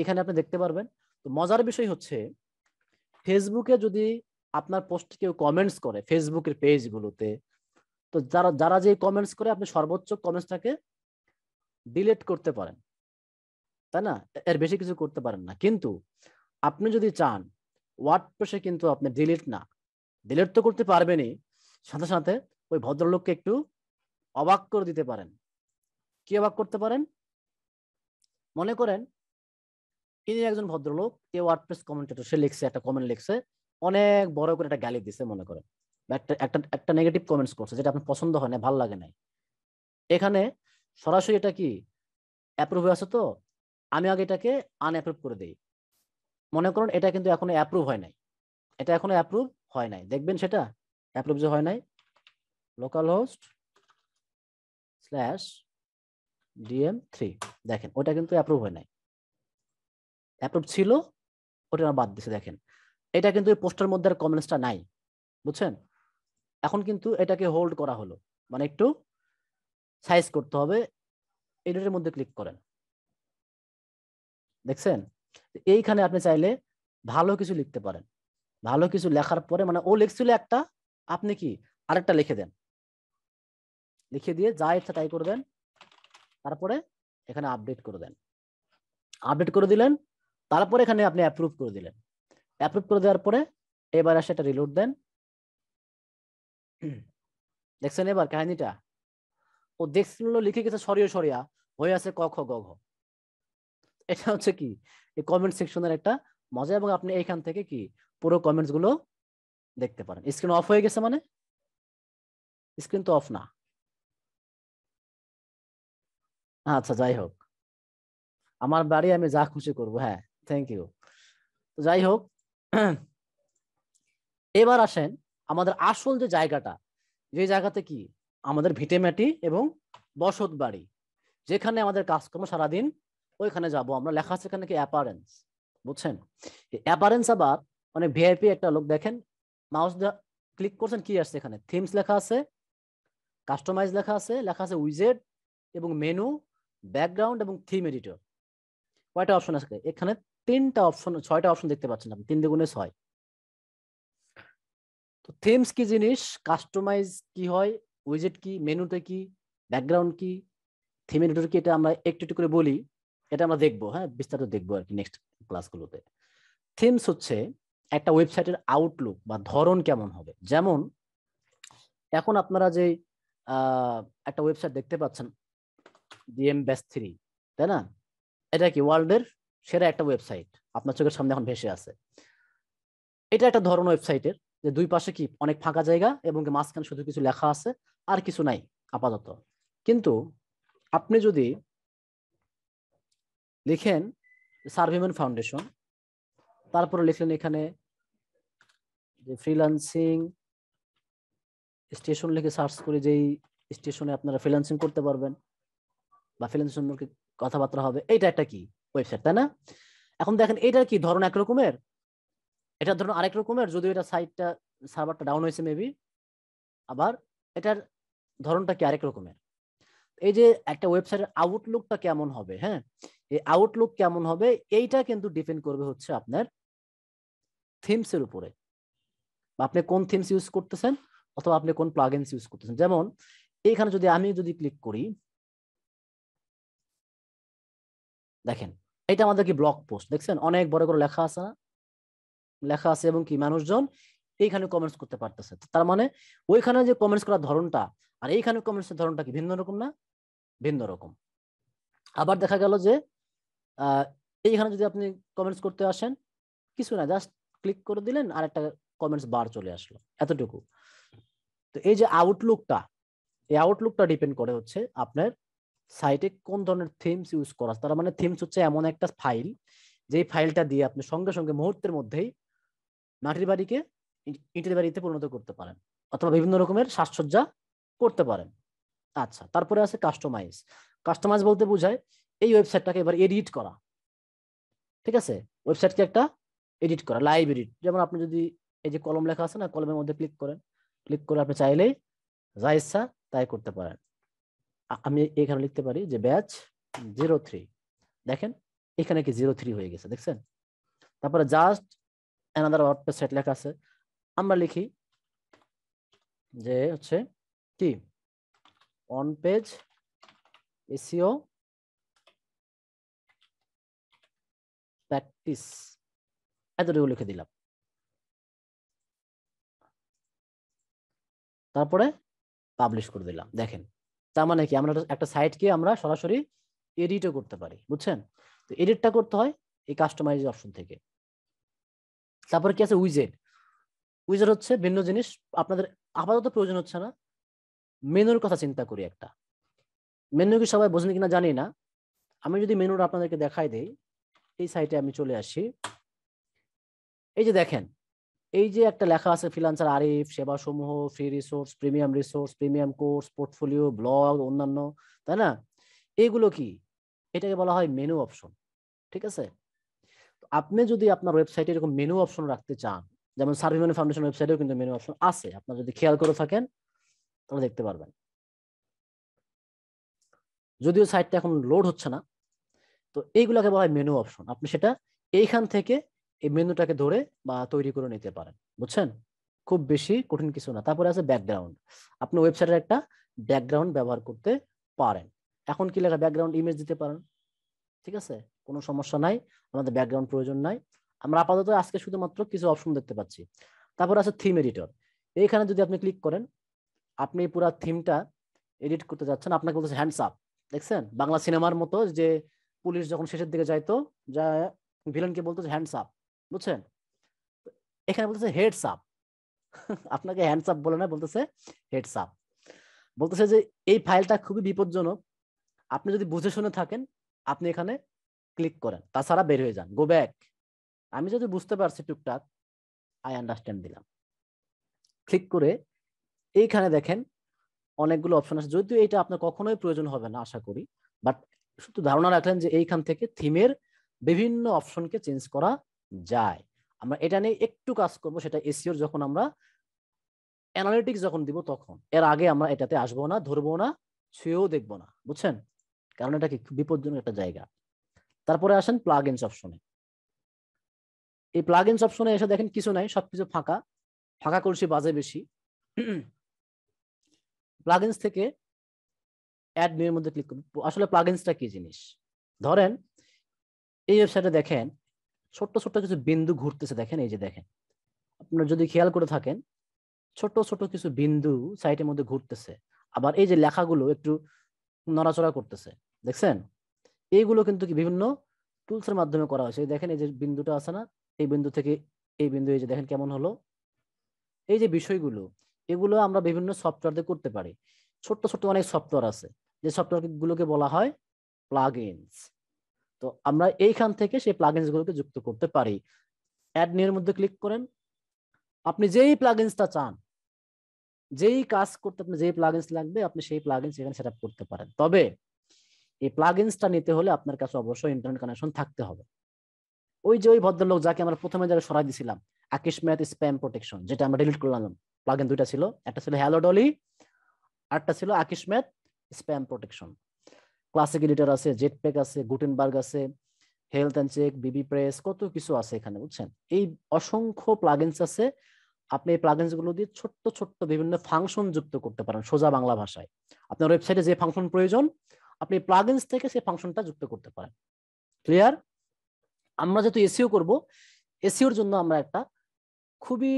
এখানে আপনি দেখতে পারবেন তো মজার বিষয় হচ্ছে ফেসবুকে যদি আপনার পোস্ট কেউ কমেন্টস করে ফেসবুকের পেজগুলোতে তো যারা যারা যে কমেন্টস করে আপনি সর্বোচ্চ কমেন্টসটাকে ডিলেট করতে পারেন তাই না এর বেশি কিছু করতে পারেন না কিন্তু আপনি যদি চান ওয়ার্ডপ্রেসে কিন্তু আপনি ডিলিট না ডিলিট তো করতে পারবেনই সাথে সাথে ওই ভদ্রলোককে একটু অবাক করে দিতে পারেন কি অবাক করতে পারেন মনে করেন তিনি একজন ভদ্রলোক এ ওয়ার্ডপ্রেস কমেন্টেটর সে লিখছে একটা কমেন্ট লিখছে অনেক বড় করে একটা গালি দিছে মনে করেন একটা একটা একটা নেগেটিভ কমেন্টস করছে যেটা আপনার পছন্দ হয় না ভালো লাগে নাই এখানে সরাসরি এটা কি অ্যাপ্রুভ হয়ে আছে তো আমি আগে এটাকে আনঅ্যাপ্রুভ করে দিই মনে করুন এটা কিন্তু এখনো অ্যাপ্রুভ হয় নাই এটা এখনো অ্যাপ্রুভ হয় নাই দেখবেন সেটা অ্যাপ্রুভ যে হয় নাই local host slash DM three দেখেন ওটা কিন্তু অ্যাপ্রুভ হয় নাই অ্যাপ্রুভ ছিল ওটা বাদ দিছে দেখেন এটা কিন্তু পোস্টার মধ্যে আর কমেন্টসটা নাই বুঝছেন এখন কিন্তু এটাকে হোল্ড করা হলো মানে একটু সাইজ করতে হবে এডিটের মধ্যে ক্লিক করেন দেখছেন এইখানে আপনি চাইলে ভালো কিছু লিখতে পারেন ভালো কিছু লেখার পরে মানে ও লিখছিল একটা আপনি কি আরেকটা লিখে দেন লিখে দিয়ে যা ইচ্ছা তাই করে দেন তারপরে এখানে আপডেট করে দেন আপডেট করে দিলেন তারপর এখানে আপনি অ্যাপ্রুভ করে দিলেন অ্যাপ্রুভ করে দেওয়ার পরে এবার আসে এটা রিলোড দেন দেখছেন এবার কাহিনীটা ও দেখছিল লিখে গেছে সরিয়ে সরিয়া হয়ে আছে কখ গ ঘ এটা হচ্ছে কি এই কমেন্ট সেকশনের একটা মজা এবং আপনি এইখান থেকে কি পুরো কমেন্টস গুলো দেখতে পারেন স্ক্রিন অফ হয়ে গেছে মানে স্ক্রিন তো অফ না আচ্ছা যাই হোক আমার বাড়ি আমি যা খুশি করবো হ্যাঁ থ্যাংক ইউ যাই হোক এবার আসেন আমাদের আসল যে জায়গাটা যে জায়গাতে কি আমাদের ভিটেমাটি এবং বসত বাড়ি যেখানে আমাদের কাজকর্ম সারাদিন ওইখানে যাব আমরা লেখা আছে এখানে কি অ্যাপারেন্স বুঝছেন অ্যাপারেন্স আবার অনেক ভিআইপি একটা লোক দেখেন মাউস ক্লিক করছেন কি আসছে এখানে থিমস লেখা আছে কাস্টমাইজ লেখা আছে লেখা আছে উইজেড এবং মেনু ব্যাকগ্রাউন্ড এবং থিম এডিটর কয়টা অপশন আছে এখানে তিনটা অপশন ছয়টা অপশন দেখতে পাচ্ছেন আপনি তিন দুগুণে ছয় তো থিমস কি জিনিস কাস্টমাইজ কি হয় উইজেট কি মেনুতে কি ব্যাকগ্রাউন্ড কি থিম এডিটর কি এটা আমরা একটু একটু করে বলি এটা আমরা দেখবো হ্যাঁ বিস্তারিত দেখবো আর কি নেক্সট ক্লাসগুলোতে থিমস হচ্ছে একটা ওয়েবসাইটের আউটলুক বা ধরন কেমন হবে যেমন এখন আপনারা যে একটা ওয়েবসাইট দেখতে পাচ্ছেন ডিএম ব্যাস থ্রি তাই না এটা কি ওয়ার্ল্ডের সেরা একটা ওয়েবসাইট আপনার চোখের সামনে এখন ভেসে আছে এটা একটা ধরন ওয়েবসাইটের যে দুই পাশে কি অনেক ফাঁকা জায়গা এবং মাঝখানে শুধু কিছু লেখা আছে আর কিছু নাই আপাতত কিন্তু আপনি যদি লিখেন সার্ভিমেন ফাউন্ডেশন তারপরে লিখলেন এখানে যে ফ্রিলান্সিং স্টেশন লিখে সার্চ করে যেই স্টেশনে আপনারা ফ্রিলান্সিং করতে পারবেন বা ফ্রিলান্সিং সম্পর্কে কথাবার্তা হবে এইটা একটা কি ওয়েবসাইট তাই না এখন দেখেন এটার কি ধরন এক রকমের এটার ধরন আরেক রকমের যদিও এটা সাইটটা সার্ভারটা ডাউন হয়েছে মেবি আবার এটার ধরনটা কি আরেক রকমের এই যে একটা ওয়েবসাইটের আউটলুকটা কেমন হবে হ্যাঁ এই আউটলুক কেমন হবে এইটা কিন্তু ডিপেন্ড করবে হচ্ছে আপনার থিমসের উপরে আপনি কোন থিমস ইউজ করতেছেন অথবা আপনি কোন প্লাগেন্স ইউজ করতেছেন যেমন এইখানে যদি আমি যদি ক্লিক করি দেখেন এটা আমাদের কি ব্লগ পোস্ট দেখছেন অনেক বড় বড় লেখা আছে না লেখা আছে এবং কি মানুষজন এইখানে কমেন্টস করতে পারতেছে তার মানে ওইখানে যে কমেন্টস করার ধরনটা আর এইখানে কমেন্টসের ধরনটা কি ভিন্ন রকম না ভিন্ন রকম আবার দেখা গেল যে এইখানে যদি আপনি কমেন্টস করতে আসেন কিছু না জাস্ট ক্লিক করে দিলেন আর একটা কমেন্টস বার চলে আসলো এতটুকু তো এই যে আউটলুকটা এই আউটলুকটা ডিপেন্ড করে হচ্ছে আপনার সাইটে কোন ধরনের থিমস ইউজ করা তার মানে থিমস হচ্ছে এমন একটা ফাইল যে ফাইলটা দিয়ে আপনি সঙ্গে সঙ্গে মুহূর্তের মধ্যেই মাটির বাড়িকে ইটের বাড়িতে পরিণত করতে পারেন অথবা বিভিন্ন রকমের সাজসজ্জা করতে পারেন আচ্ছা তারপরে আছে কাস্টমাইজ কাস্টমাইজ বলতে বোঝায় এই ওয়েবসাইটটাকে এবার এডিট করা ঠিক আছে ওয়েবসাইটকে একটা এডিট করা লাইভ এডিট যেমন আপনি যদি এই যে কলম লেখা আছে না কলমের মধ্যে ক্লিক করেন ক্লিক করে আপনি চাইলেই যা ইচ্ছা তাই করতে পারেন আমি এখানে লিখতে পারি যে ব্যাচ জিরো থ্রি দেখেন এখানে কি জিরো থ্রি হয়ে গেছে দেখছেন তারপরে জাস্ট এনাদার ওয়ার্ড সেট লেখা আছে আমরা লিখি যে হচ্ছে কি অন পেজ এসিও প্র্যাকটিস এতটুকু লিখে দিলাম তারপরে পাবলিশ করে দিলাম দেখেন তার মানে কি আমরা একটা সাইটকে আমরা সরাসরি এডিটও করতে পারি বুঝছেন তো এডিটটা করতে হয় এই কাস্টমাইজ অপশন থেকে তারপর কি আছে উইজেট উইজেট হচ্ছে ভিন্ন জিনিস আপনাদের আপাতত প্রয়োজন হচ্ছে না মেনুর কথা চিন্তা করি একটা মেনু কি সবাই বোঝেন কিনা জানি না আমি যদি মেনুটা আপনাদেরকে দেখাই দেই এই সাইটে আমি চলে আসি এই যে দেখেন এই যে একটা লেখা আছে ফ্রিলান্সার আরিফ সেবা সমূহ free resource premium resource premium course portfolio blog অন্যান্য তাই না এইগুলো কি এটাকে বলা হয় মেনু অপশন ঠিক আছে আপনি যদি আপনার ওয়েবসাইটে এরকম মেনু অপশন রাখতে চান যেমন সার্ভিমানি ফাউন্ডেশন ওয়েবসাইটেও কিন্তু মেনু অপশন আছে আপনার যদি খেয়াল করে থাকেন তাহলে দেখতে পারবেন যদিও সাইটটা এখন লোড হচ্ছে না তো এইগুলোকে বলা হয় মেনু অপশন আপনি সেটা এইখান থেকে এই মেনুটাকে ধরে বা তৈরি করে নিতে পারেন বুঝছেন খুব বেশি কঠিন কিছু না তারপরে আছে ব্যাকগ্রাউন্ড আপনি ওয়েবসাইটের একটা ব্যাকগ্রাউন্ড ব্যবহার করতে পারেন এখন কি লেখা ব্যাকগ্রাউন্ড ইমেজ দিতে পারেন ঠিক আছে কোনো সমস্যা নাই আমাদের ব্যাকগ্রাউন্ড প্রয়োজন নাই আমরা আপাতত আজকে শুধুমাত্র কিছু অপশন দেখতে পাচ্ছি তারপর আছে থিম এডিটর এইখানে যদি আপনি ক্লিক করেন আপনি পুরো থিমটা এডিট করতে যাচ্ছেন আপনাকে বলতেছে হ্যান্ডস আপ দেখছেন বাংলা সিনেমার মতো যে পুলিশ যখন শেষের দিকে যাইতো যা ভিলেনকে বলতো হ্যান্ডস আপ বুঝছেন এখানে বলতেছে হেডস আপ আপনাকে হ্যান্ডস আপ বলে না বলতেছে হেডস আপ বলতেছে যে এই ফাইলটা খুবই বিপজ্জনক আপনি যদি বুঝে শুনে থাকেন আপনি এখানে ক্লিক করেন তাছাড়া বের হয়ে যান গো ব্যাক আমি যদি বুঝতে পারছি টুকটাক আই আন্ডারস্ট্যান্ড দিলাম ক্লিক করে এইখানে দেখেন অনেকগুলো অপশন আছে যদিও এটা আপনার কখনোই প্রয়োজন হবে না আশা করি বাট শুধু ধারণা রাখলেন যে এইখান থেকে থিমের বিভিন্ন অপশনকে চেঞ্জ করা যায় আমরা এটা নিয়ে একটু কাজ করব সেটা এসিওর যখন আমরা অ্যানালিটিক্স যখন দিব তখন এর আগে আমরা এটাতে আসবো না ধরবো না ছুঁয়েও দেখবো না বুঝছেন কারণ এটা কি বিপজ্জনক একটা জায়গা তারপরে আসেন প্লাগ ইনস অপশনে এই প্লাগ ইনস অপশনে এসে দেখেন কিছু নাই সবকিছু ফাঁকা ফাঁকা করছি বাজে বেশি প্লাগিনস থেকে অ্যাড নিউ এর মধ্যে ক্লিক করুন আসলে প্লাগিনসটা কি জিনিস ধরেন এই ওয়েবসাইটে দেখেন ছোট্ট ছোট্ট কিছু বিন্দু ঘুরতেছে দেখেন এই যে দেখেন আপনার যদি খেয়াল করে থাকেন ছোট ছোট কিছু বিন্দু সাইটের মধ্যে ঘুরতেছে আবার এই যে লেখাগুলো একটু নড়াচড়া করতেছে দেখছেন এইগুলো কিন্তু কি বিভিন্ন টুলসের মাধ্যমে করা হয়েছে দেখেন এই যে বিন্দুটা আছে না এই বিন্দু থেকে এই বিন্দু এই যে দেখেন কেমন হলো এই যে বিষয়গুলো এগুলো আমরা বিভিন্ন সফটওয়্যার দিয়ে করতে পারি ছোট্ট ছোট্ট অনেক সফটওয়্যার আছে যে সফটওয়্যারগুলোকে বলা হয় প্লাগ ইনস তো আমরা এইখান থেকে সেই প্লাগিনস গুলোকে যুক্ত করতে পারি অ্যাড নিয়ের মধ্যে ক্লিক করেন আপনি যেই প্লাগিনসটা চান যেই কাজ করতে আপনি যেই প্লাগিনস লাগবে আপনি সেই প্লাগিনস এখানে সেট করতে পারেন তবে এই প্লাগিনসটা নিতে হলে আপনার কাছে অবশ্যই ইন্টারনেট কানেকশন থাকতে হবে ওই যে ওই ভদ্রলোক যাকে আমরা প্রথমে যারা সরাই দিছিলাম আকিশ ম্যাথ স্প্যাম প্রোটেকশন যেটা আমরা ডিলিট করলাম প্লাগিন দুইটা ছিল একটা ছিল হ্যালো ডলি আরটা ছিল Akismet spam protection classic editor আছে জেট পেক আছে গুটেনবার্গ আছে health and check bbPress কত কিছু আছে এখানে বুঝছেন এই অসংখ্য প্লাগেন্স আছে আপনি এই প্লাগেন্স গুলো দিয়ে ছোট্ট ছোট্ট বিভিন্ন ফাংশন যুক্ত করতে পারেন সোজা বাংলা ভাষায় আপনার ওয়েবসাইটে যে ফাংশন প্রয়োজন আপনি প্লাগেন্স থেকে সেই ফাংশনটা যুক্ত করতে পারেন ক্লিয়ার আমরা যেহেতু এসিও করব এসিওর জন্য আমরা একটা খুবই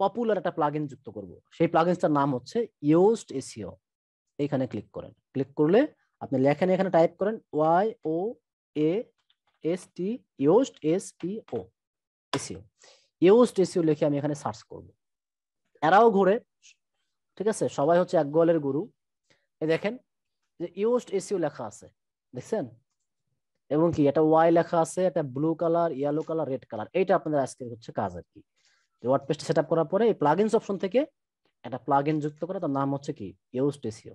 পপুলার একটা প্লাগিন যুক্ত করব সেই প্লাগিনসটার নাম হচ্ছে ইউজড এসিও এখানে ক্লিক করেন ক্লিক করলে আপনি লেখেন এখানে টাইপ করেন Y O A S T Yoast S T O SEO Yoast SEO লিখে আমি এখানে সার্চ করব এরাও ঘুরে ঠিক আছে সবাই হচ্ছে এক গোয়ালের গুরু এই দেখেন যে ইউস্ট এসিও e লেখা আছে দেখছেন এবং কি এটা ওয়াই লেখা আছে এটা blue colour yellow colour red colour এইটা আপনাদের আজকে হচ্ছে কাজ আর কি ওয়ার্ড পেজটা সেট করার পরে এই প্লাগিনস অপশন থেকে একটা প্লাগিন যুক্ত করে তার নাম হচ্ছে কি এসিও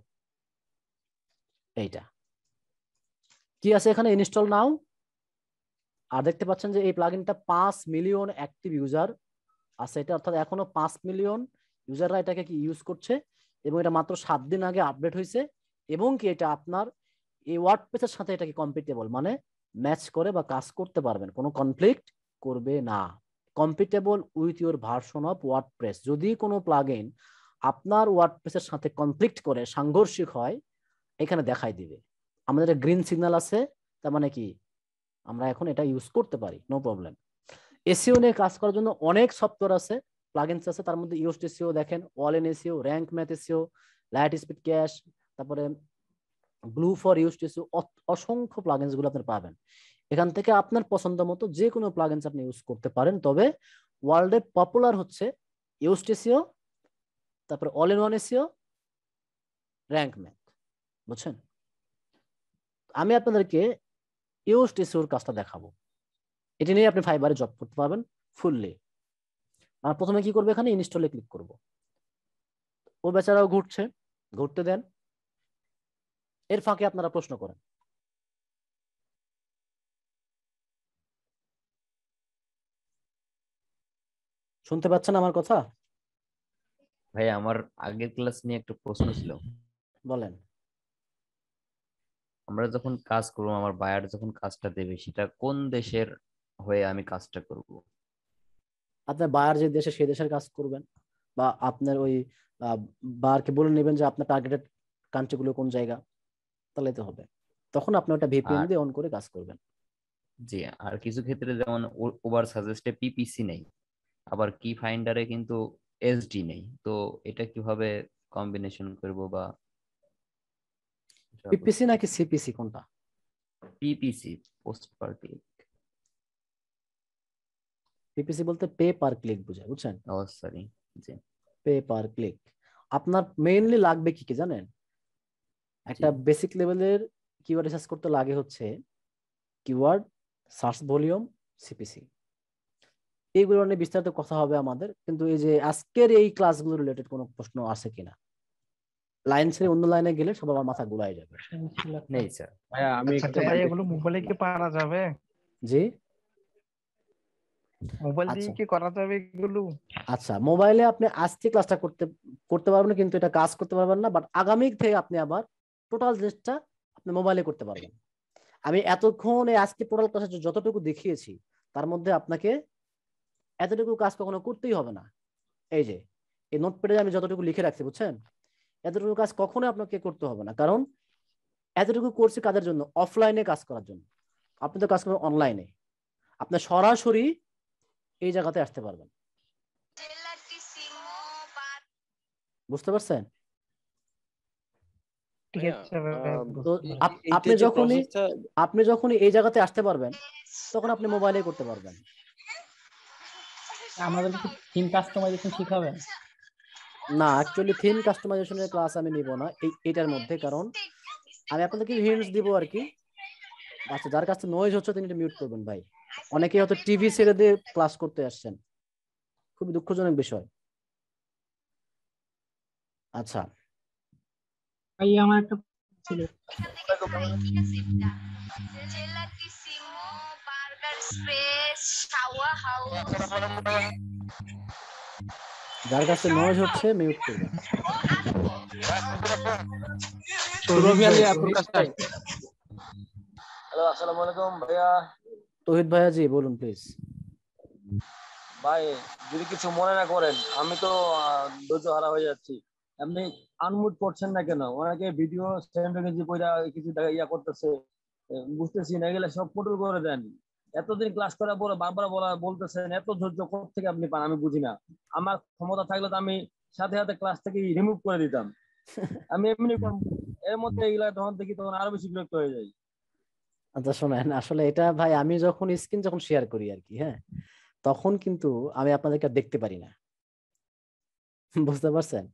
এইটা কি আছে এখানে ইনস্টল নাও আর দেখতে পাচ্ছেন যে এই প্লাগইনটা পাঁচ মিলিয়ন অ্যাক্টিভ ইউজার আছে এটা অর্থাৎ এখনো পাঁচ মিলিয়ন ইউজাররা এটাকে কি ইউজ করছে এবং এটা মাত্র সাত দিন আগে আপডেট হয়েছে এবং কি এটা আপনার এই ওয়ার্ডপ্রেসের সাথে এটাকে কম্পিটেবল মানে ম্যাচ করে বা কাজ করতে পারবেন কোনো কনফ্লিক্ট করবে না compatible with your version of WordPress যদি কোনো প্লাগইন আপনার ওয়ার্ডপ্রেসের সাথে কনফ্লিক্ট করে সাংঘর্ষিক হয় এখানে দেখাই দিবে আমাদের একটা গ্রিন সিগন্যাল আছে তার মানে কি আমরা এখন এটা ইউজ করতে পারি নো প্রবলেম এসিও নিয়ে কাজ করার জন্য অনেক সফটওয়্যার আছে প্লাগিনস আছে তার মধ্যে ইউস্ট এসিও দেখেন all in SEO Rank Math SEO LiteSpeed cache তারপরে ব্লু ফর ইউস্ট এসিও অসংখ্য প্লাগিনস গুলো আপনি পাবেন এখান থেকে আপনার পছন্দ মতো যে কোনো প্লাগিনস আপনি ইউজ করতে পারেন তবে ওয়ার্ল্ডে পপুলার হচ্ছে ইউস্ট এসিও তারপরে all in one SEO Rank Math বুঝছেন আমি আপনাদেরকে ইউএসটিসিউর কাজটা দেখাবো এটি নিয়ে আপনি ফাইবারে জব করতে পারবেন ফুললি আর প্রথমে কি করবে এখানে ইনস্টলে ক্লিক করব ও বেচারাও ঘুরছে ঘুরতে দেন এর ফাঁকে আপনারা প্রশ্ন করেন শুনতে পাচ্ছেন আমার কথা ভাই আমার আগের ক্লাস নিয়ে একটা প্রশ্ন ছিল বলেন আমরা যখন কাজ করবো আমার বায়ার যখন কাজটা দেবে সেটা কোন দেশের হয়ে আমি কাজটা করব আপনার বায়ার যে দেশে সেই দেশের কাজ করবেন বা আপনার ওই বারকে বলে নেবেন যে আপনার টার্গেটেড কান্ট্রিগুলো কোন জায়গা তাহলে তো হবে তখন আপনি ওটা ভিপিএন দিয়ে অন করে কাজ করবেন জি আর কিছু ক্ষেত্রে যেমন ওভার সাজেস্টে পিপিসি নেই আবার কি ফাইন্ডারে কিন্তু এসডি নেই তো এটা কিভাবে কম্বিনেশন করব বা পিপিসি নাকি সিপিসি কোনটা PPC post per click PPC বলতে পে পার ক্লিক বোঝায় বুঝছেন ও সরি জি পে পার ক্লিক আপনার মেইনলি লাগবে কি কি জানেন একটা বেসিক লেভেলের কিওয়ার্ড রিসার্চ করতে লাগে হচ্ছে কিওয়ার্ড সার্চ ভলিউম সিপিসি এইগুলো নিয়ে বিস্তারিত কথা হবে আমাদের কিন্তু এই যে আজকের এই ক্লাসগুলো রিলেটেড কোনো প্রশ্ন আছে কিনা লাইন ছেড়ে অন্য লাইনে গেলে সব আমার মাথা গুলাই যাবে নেই স্যার আমি ভাই আচ্ছা, এগুলো মোবাইলে কি পারা যাবে জি মোবাইল দিয়ে আচ্ছা। কি করা যাবে এগুলো আচ্ছা মোবাইলে আপনি আজকে ক্লাসটা করতে করতে পারবেন কিন্তু এটা কাজ করতে পারবেন না বাট আগামী থেকে আপনি আবার টোটাল জিনিসটা আপনি মোবাইলে করতে পারবেন আমি এতক্ষণ আজকে টোটাল ক্লাসে যতটুকু দেখিয়েছি তার মধ্যে আপনাকে এতটুকু কাজ কখনো করতেই হবে না এই যে এই নোটপ্যাডে আমি যতটুকু লিখে রাখছি বুঝছেন এতটুকু কাজ কখনো আপনাকে করতে হবে না কারণ এতটুকু করছে কাদের জন্য অফলাইনে কাজ করার জন্য আপনি তো কাজ করবেন অনলাইনে আপনি সরাসরি এই জায়গাতে আসতে পারবেন বুঝতে পারছেন আপনি যখনই আপনি যখনই এই জায়গাতে আসতে পারবেন তখন আপনি মোবাইলে করতে পারবেন আমাদের কাস্টমাইজেশন শিখাবেন না অ্যাকচুয়ালি থিম কাস্টমাইজেশনের ক্লাস আমি নিব না এই এটার মধ্যে কারণ আমি আপনাদেরকে হিন্টস দিব আর কি আচ্ছা যার কাছে নয়েজ হচ্ছে তিনি এটা মিউট করবেন ভাই অনেকেই হয়তো টিভি ছেড়ে দিয়ে ক্লাস করতে আসছেন খুবই দুঃখজনক বিষয় আচ্ছা ভাই আমার একটা ছিল বার্গার স্পেস হাউস যার কাছে নয়েজ হচ্ছে মিউট করবেন হ্যালো আসসালামু আলাইকুম ভাইয়া তহিদ ভাইয়া জি বলুন প্লিজ ভাই যদি কিছু মনে না করেন আমি তো ধৈর্য হারা হয়ে যাচ্ছি আপনি আনমুট করছেন না কেন অনেকে ভিডিও স্ট্যান্ড কিছু কইরা কিছু ইয়া করতেছে বুঝতেছি না গেলে সব পটল করে দেন এতদিন ক্লাস করার পরে বারবার বলা বলতেছেন এত ধৈর্য থেকে আপনি পান আমি বুঝি না আমার ক্ষমতা থাকলে তো আমি সাথে সাথে ক্লাস থেকে রিমুভ করে দিতাম আমি এমনি এর মধ্যে এগুলা তখন দেখি তখন আরো বেশি বিরক্ত হয়ে যায় আচ্ছা শোনেন আসলে এটা ভাই আমি যখন স্ক্রিন যখন শেয়ার করি আর কি হ্যাঁ তখন কিন্তু আমি আপনাদেরকে দেখতে পারি না বুঝতে পারছেন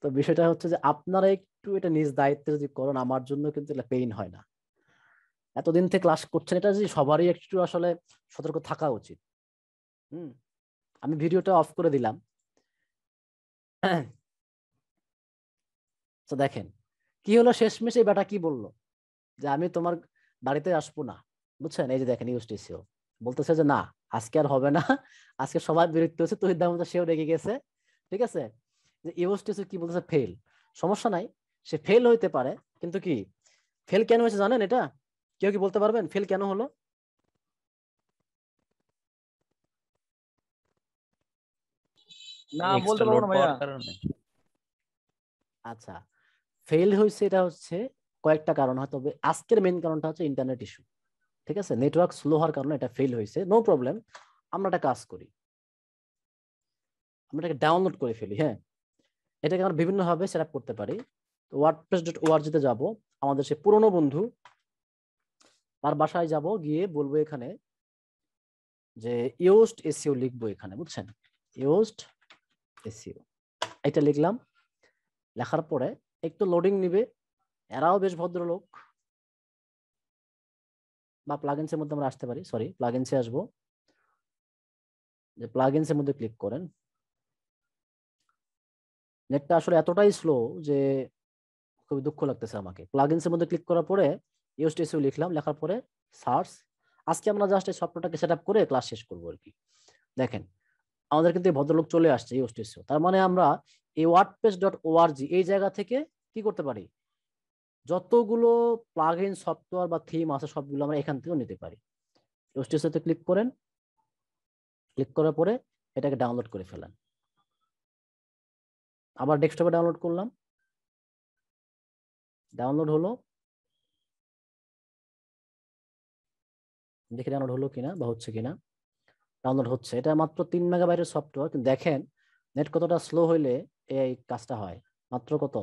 তো বিষয়টা হচ্ছে যে আপনারা একটু এটা নিজ দায়িত্বে যদি করেন আমার জন্য কিন্তু এটা পেইন হয় না এতদিন থেকে ক্লাস করছেন এটা যে সবারই একটু আসলে সতর্ক থাকা উচিত হুম আমি ভিডিওটা অফ করে দিলাম তো দেখেন কি হলো শেষমেশ এই বেটা কি বলল যে আমি তোমার বাড়িতে আসবো না বুঝছেন এই যে দেখেন ইউসটিসিও বলতেছে যে না আজকে আর হবে না আজকে সবাই বিরক্ত হয়েছে তহিদ আহমদ সেও রেগে গেছে ঠিক আছে যে ইউসটিসিও কি বলতেছে ফেল সমস্যা নাই সে ফেল হইতে পারে কিন্তু কি ফেল কেন হয়েছে জানেন এটা কেউ কি বলতে পারবেন ফেল কেন হলো আচ্ছা ফেল হয়েছে এটা হচ্ছে কয়েকটা কারণ হয় তবে আজকের মেন কারণটা হচ্ছে ইন্টারনেট ইস্যু ঠিক আছে নেটওয়ার্ক স্লো হওয়ার কারণে এটা ফেল হয়েছে নো প্রবলেম আমরা একটা কাজ করি আমরা এটাকে ডাউনলোড করে ফেলি হ্যাঁ এটাকে আমরা বিভিন্নভাবে সেট আপ করতে পারি তো ওয়ার্ডপ্রেস ডট ওআরজিতে যাবো আমাদের সে পুরনো বন্ধু তার বাসায় যাব গিয়ে বলবো এখানে যে ইউস্ট এসিও লিখবো এখানে বুঝছেন ইউস্ট এসিও এটা লিখলাম লেখার পরে একটু লোডিং নিবে এরাও বেশ ভদ্রলোক বা প্লাগেন্সের মধ্যে আমরা আসতে পারি সরি প্লাগেন্সে আসবো যে প্লাগেন্সের মধ্যে ক্লিক করেন নেটটা আসলে এতটাই স্লো যে খুবই দুঃখ লাগতেছে আমাকে প্লাগেন্সের মধ্যে ক্লিক করার পরে ইউজ e লিখলাম লেখার পরে সার্চ আজকে আমরা জাস্ট এই সফটওয়্যারটাকে সেট আপ করে ক্লাস শেষ করবো আর কি দেখেন আমাদের কিন্তু ভদ্রলোক চলে আসছে ইউজ e তার মানে আমরা এই ওয়ার্ডপ্রেস ডট ওআরজি এই জায়গা থেকে কি করতে পারি যতগুলো প্লাগ ইন সফটওয়্যার বা থিম আছে সবগুলো আমরা এখান থেকেও নিতে পারি ইউজ ক্লিক e করেন ক্লিক করার পরে এটাকে ডাউনলোড করে ফেলেন আবার ডেস্কটপে ডাউনলোড করলাম ডাউনলোড হলো দেখে ডাউনলোড হলো কিনা বা হচ্ছে কিনা ডাউনলোড হচ্ছে এটা মাত্র তিন মেগাবাইটের সফটওয়্যার কিন্তু দেখেন নেট কতটা স্লো হইলে এই কাজটা হয় মাত্র কত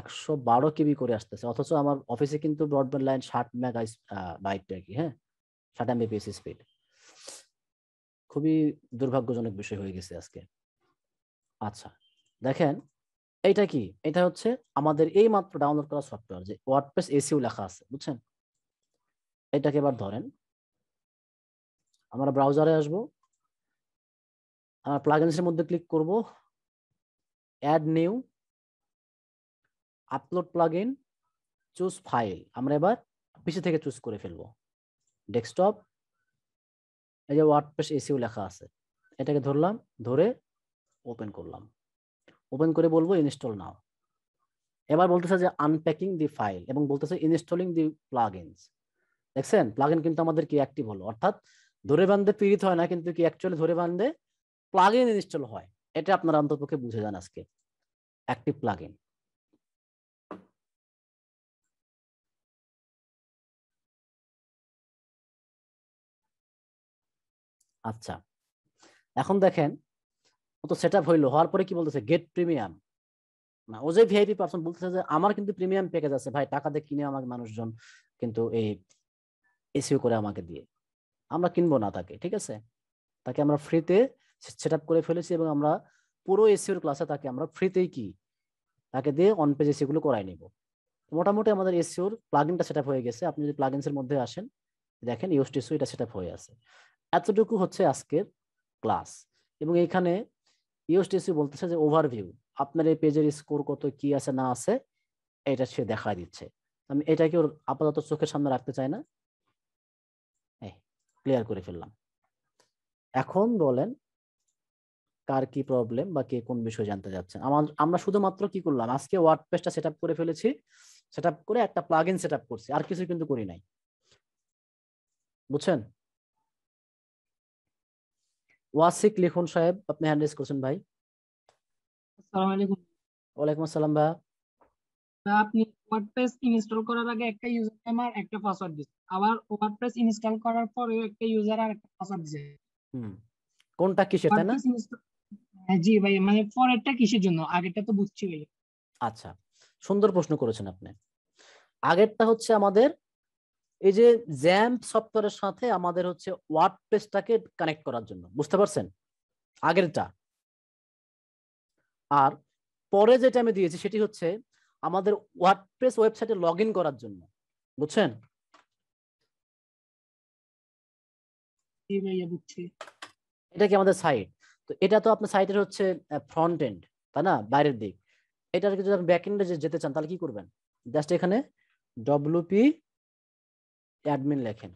একশো বারো কিবি করে আসতেছে অথচ আমার অফিসে কিন্তু ব্রডব্যান্ড লাইন ষাট মেগা বাইট আর কি হ্যাঁ ষাট এমবিপিএস স্পিড খুবই দুর্ভাগ্যজনক বিষয় হয়ে গেছে আজকে আচ্ছা দেখেন এইটা কি এটা হচ্ছে আমাদের এই মাত্র ডাউনলোড করা সফটওয়্যার যে ওয়ার্ডপ্রেস এসিও লেখা আছে বুঝছেন এটাকে এবার ধরেন আমরা ব্রাউজারে আসব আমরা প্লাগিনসের মধ্যে ক্লিক করব add new upload in choose file আমরা এবার পিসি থেকে চুজ করে ফেলব ডেস্কটপ এই যে ওয়ার্ডপ্রেস এসিও লেখা আছে এটাকে ধরলাম ধরে ওপেন করলাম ওপেন করে বলবো ইনস্টল নাও এবার বলতেছে যে আনপ্যাকিং দি ফাইল এবং বলতেছে ইনস্টলিং দি প্লাগইনস দেখছেন ইন কিন্তু আমাদের কি অ্যাক্টিভ হলো অর্থাৎ ধরে বান্ধে পীড়িত হয় না কিন্তু কি অ্যাকচুয়ালি ধরে বান্ধে প্লাগ ইন ইনস্টল হয় এটা আপনারা অন্তপক্ষে বুঝে যান আজকে অ্যাক্টিভ প্লাগ ইন আচ্ছা এখন দেখেন ও তো সেট আপ হইলো হওয়ার পরে কি বলতেছে গেট প্রিমিয়াম ও যে ভিআইপি পার্সন বলতেছে যে আমার কিন্তু প্রিমিয়াম প্যাকেজ আছে ভাই টাকা দিয়ে কিনে আমাকে মানুষজন কিন্তু এই এসিও করে আমাকে দিয়ে আমরা কিনবো না তাকে ঠিক আছে তাকে আমরা ফ্রিতে সেট আপ করে ফেলেছি এবং আমরা পুরো এসিওর ক্লাসে তাকে আমরা ফ্রিতেই কি তাকে দিয়ে অন পেজ সেগুলো করাই নিব মোটামুটি আমাদের এসিওর প্লাগিনটা সেট হয়ে গেছে আপনি যদি প্লাগিনসের মধ্যে আসেন দেখেন ইউএসটিসু এটা সেট হয়ে আছে এতটুকু হচ্ছে আজকের ক্লাস এবং এখানে ইউএসটিসি বলতেছে যে ওভারভিউ আপনার এই পেজের স্কোর কত কি আছে না আছে এটা সে দেখা দিচ্ছে আমি এটাকে ওর আপাতত চোখের সামনে রাখতে চাই না ক্লিয়ার করে ফেললাম এখন বলেন কার কি প্রবলেম বা কে কোন বিষয় জানতে যাচ্ছেন আমরা শুধুমাত্র কি করলাম আজকে ওয়ার্ড পেজটা সেট করে ফেলেছি সেট করে একটা প্লাগ ইন সেট করছি আর কিছু কিন্তু করি নাই বুঝছেন ওয়াসিক লিখুন সাহেব আপনি হ্যান্ড রেজ করছেন ভাই আসসালামু আলাইকুম ওয়ালাইকুম আসসালাম ভাই আপনি ওয়ার্ডপ্রেস ইনস্টল করার আগে একটা ইউজার নেম আর একটা পাসওয়ার্ড দিচ্ছেন আবার ওয়ার্ডপ্রেস ইনস্টল করার পরে একটা ইউজার আর একটা পাসওয়ার্ড দিচ্ছেন হুম কোনটা কিসের তাই না হ্যাঁ, জি ভাই মানে পরেরটা কিসের জন্য আগেরটা তো বুঝছি ভাই আচ্ছা সুন্দর প্রশ্ন করেছেন আপনি আগেরটা হচ্ছে আমাদের এই যে জ্যাম সফটওয়্যারের সাথে আমাদের হচ্ছে ওয়ার্ডপ্রেসটাকে কানেক্ট করার জন্য বুঝতে পারছেন আগেরটা আর পরে যেটা আমি দিয়েছি সেটি হচ্ছে আমাদের ওয়ার্ডপ্রেস ওয়েবসাইটে লগ করার জন্য বুঝছেন এটা কি আমাদের সাইট তো এটা তো আপনার সাইটের হচ্ছে ফ্রন্ট এন্ড তাই না বাইরের দিক এটার যদি আপনি ব্যাক এন্ডে যেতে চান তাহলে কি করবেন জাস্ট এখানে ডব্লিউপি অ্যাডমিন লেখেন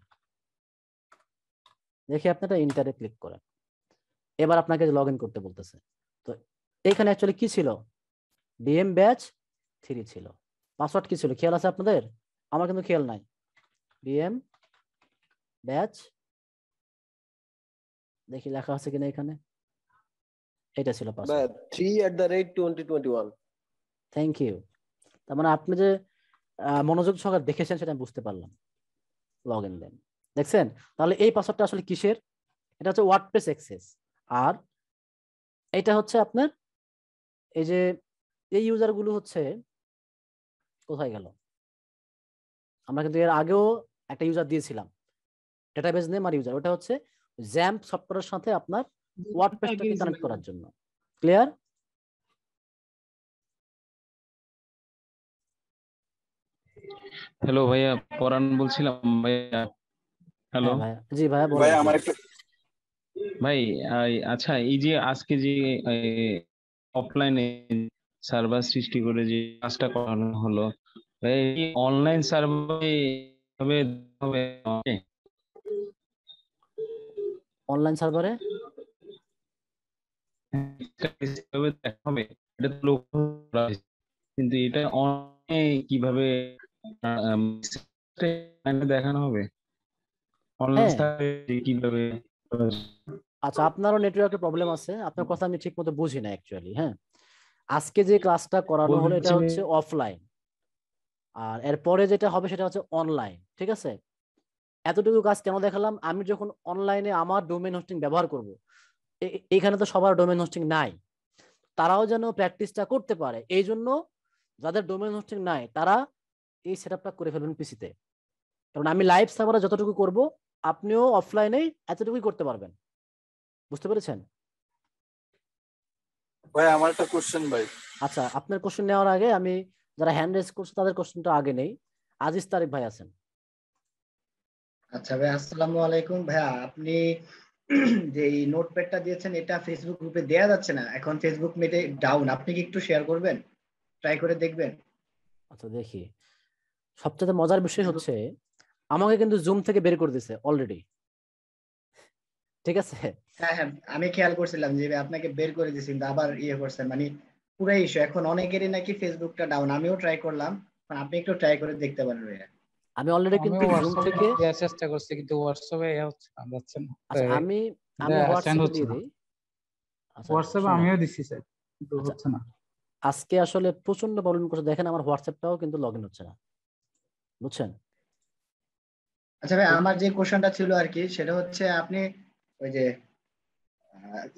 দেখে এটা ইন্টারে ক্লিক করেন এবার আপনাকে লগ করতে বলতেছে তো এখানে অ্যাকচুয়ালি কি ছিল ডিএম ব্যাচ থ্রি ছিল পাসওয়ার্ড কি ছিল খেয়াল আছে আপনাদের আমার কিন্তু খেয়াল নাই বিএম ব্যাচ দেখি লেখা আছে কিনা এখানে এটা ছিল থ্যাংক ইউ তার মানে আপনি যে মনোযোগ সহকারে দেখেছেন সেটা আমি বুঝতে পারলাম লগ ইন দেন দেখছেন তাহলে এই পাসওয়ার্ডটা আসলে কিসের এটা হচ্ছে ওয়ার্ডপ্রেস অ্যাক্সেস আর এটা হচ্ছে আপনার এই যে এই ইউজারগুলো হচ্ছে কোথায় গেল আমরা কিন্তু এর আগেও একটা ইউজার দিয়েছিলাম ডেটাবেজ নেম আর ইউজার ওটা হচ্ছে জ্যাম্প সফটওয়্যারের সাথে আপনার ওয়ার্ডপ্রেসটাকে কানেক্ট করার জন্য ক্লিয়ার হ্যালো ভাইয়া পরান বলছিলাম ভাইয়া হ্যালো জি ভাইয়া ভাইয়া আমার একটা ভাই আচ্ছা এই যে আজকে যে অফলাইনে সার্ভার সৃষ্টি করে যে কাজটা করানো হলো এই অনলাইন সার্ভারে হবে অনলাইন সার্ভারে হবে এটা লোক কিন্তু এটা অনলাইনে কিভাবে দেখানো হবে অনলাইন হ্যাঁ। সার্ভারে কিভাবে আচ্ছা আপনারও নেটওয়ার্কের প্রবলেম আছে আপনার কথা আমি ঠিক মতো বুঝি না অ্যাকচুয়ালি হ্যাঁ আজকে যে ক্লাসটা করানো হলো এটা হচ্ছে অফলাইন আর এরপরে যেটা হবে সেটা হচ্ছে অনলাইন ঠিক আছে এতটুকু কাজ কেন দেখালাম আমি যখন অনলাইনে আমার ডোমেন হোস্টিং ব্যবহার করব এখানে তো সবার ডোমেন হোস্টিং নাই তারাও যেন প্র্যাকটিসটা করতে পারে এই জন্য যাদের ডোমেন হোস্টিং নাই তারা এই সেটআপটা করে ফেলবেন পিসিতে কারণ আমি লাইভ সার্ভারে যতটুকু করব আপনিও অফলাইনেই এতটুকুই করতে পারবেন বুঝতে পেরেছেন ভাই আমার একটা কোশ্চেন ভাই আচ্ছা আপনার কোশ্চেন নেওয়ার আগে আমি যারা হ্যান্ড রেজ করছে তাদের কোশ্চেনটা আগে নেই আজিজ তারিক ভাই আছেন আচ্ছা ভাই আসসালামু আলাইকুম ভাইয়া আপনি যে এই নোটপ্যাডটা দিয়েছেন এটা ফেসবুক গ্রুপে দেয়া যাচ্ছে না এখন ফেসবুক মেটে ডাউন আপনি কি একটু শেয়ার করবেন ট্রাই করে দেখবেন আচ্ছা দেখি সবচেয়ে মজার বিষয় হচ্ছে আমাকে কিন্তু জুম থেকে বের করে দিছে অলরেডি ঠিক আছে হ্যাঁ হ্যাঁ আমি খেয়াল করছিলাম যে আপনাকে বের করে দিয়েছি কিন্তু আবার ইয়ে করছেন মানে পুরো ইস্যু এখন অনেকেরই নাকি ফেসবুকটা ডাউন আমিও ট্রাই করলাম মানে আপনি একটু ট্রাই করে দেখতে পারেন ভাইয়া আমি অলরেডি কিন্তু জুম থেকে চেষ্টা করছি কিন্তু হোয়াটসঅ্যাপে হচ্ছে না আচ্ছা, যাচ্ছে না আমি আমি হোয়াটসঅ্যাপে দিই হোয়াটসঅ্যাপে আমিও দিছি স্যার কিন্তু আচ্ছা, হচ্ছে না আজকে আসলে প্রচন্ড প্রবলেম করছে দেখেন আমার হোয়াটসঅ্যাপটাও কিন্তু লগইন হচ্ছে না বুঝছেন আচ্ছা ভাই আমার যে কোশ্চেনটা ছিল আর কি সেটা হচ্ছে আপনি ওই যে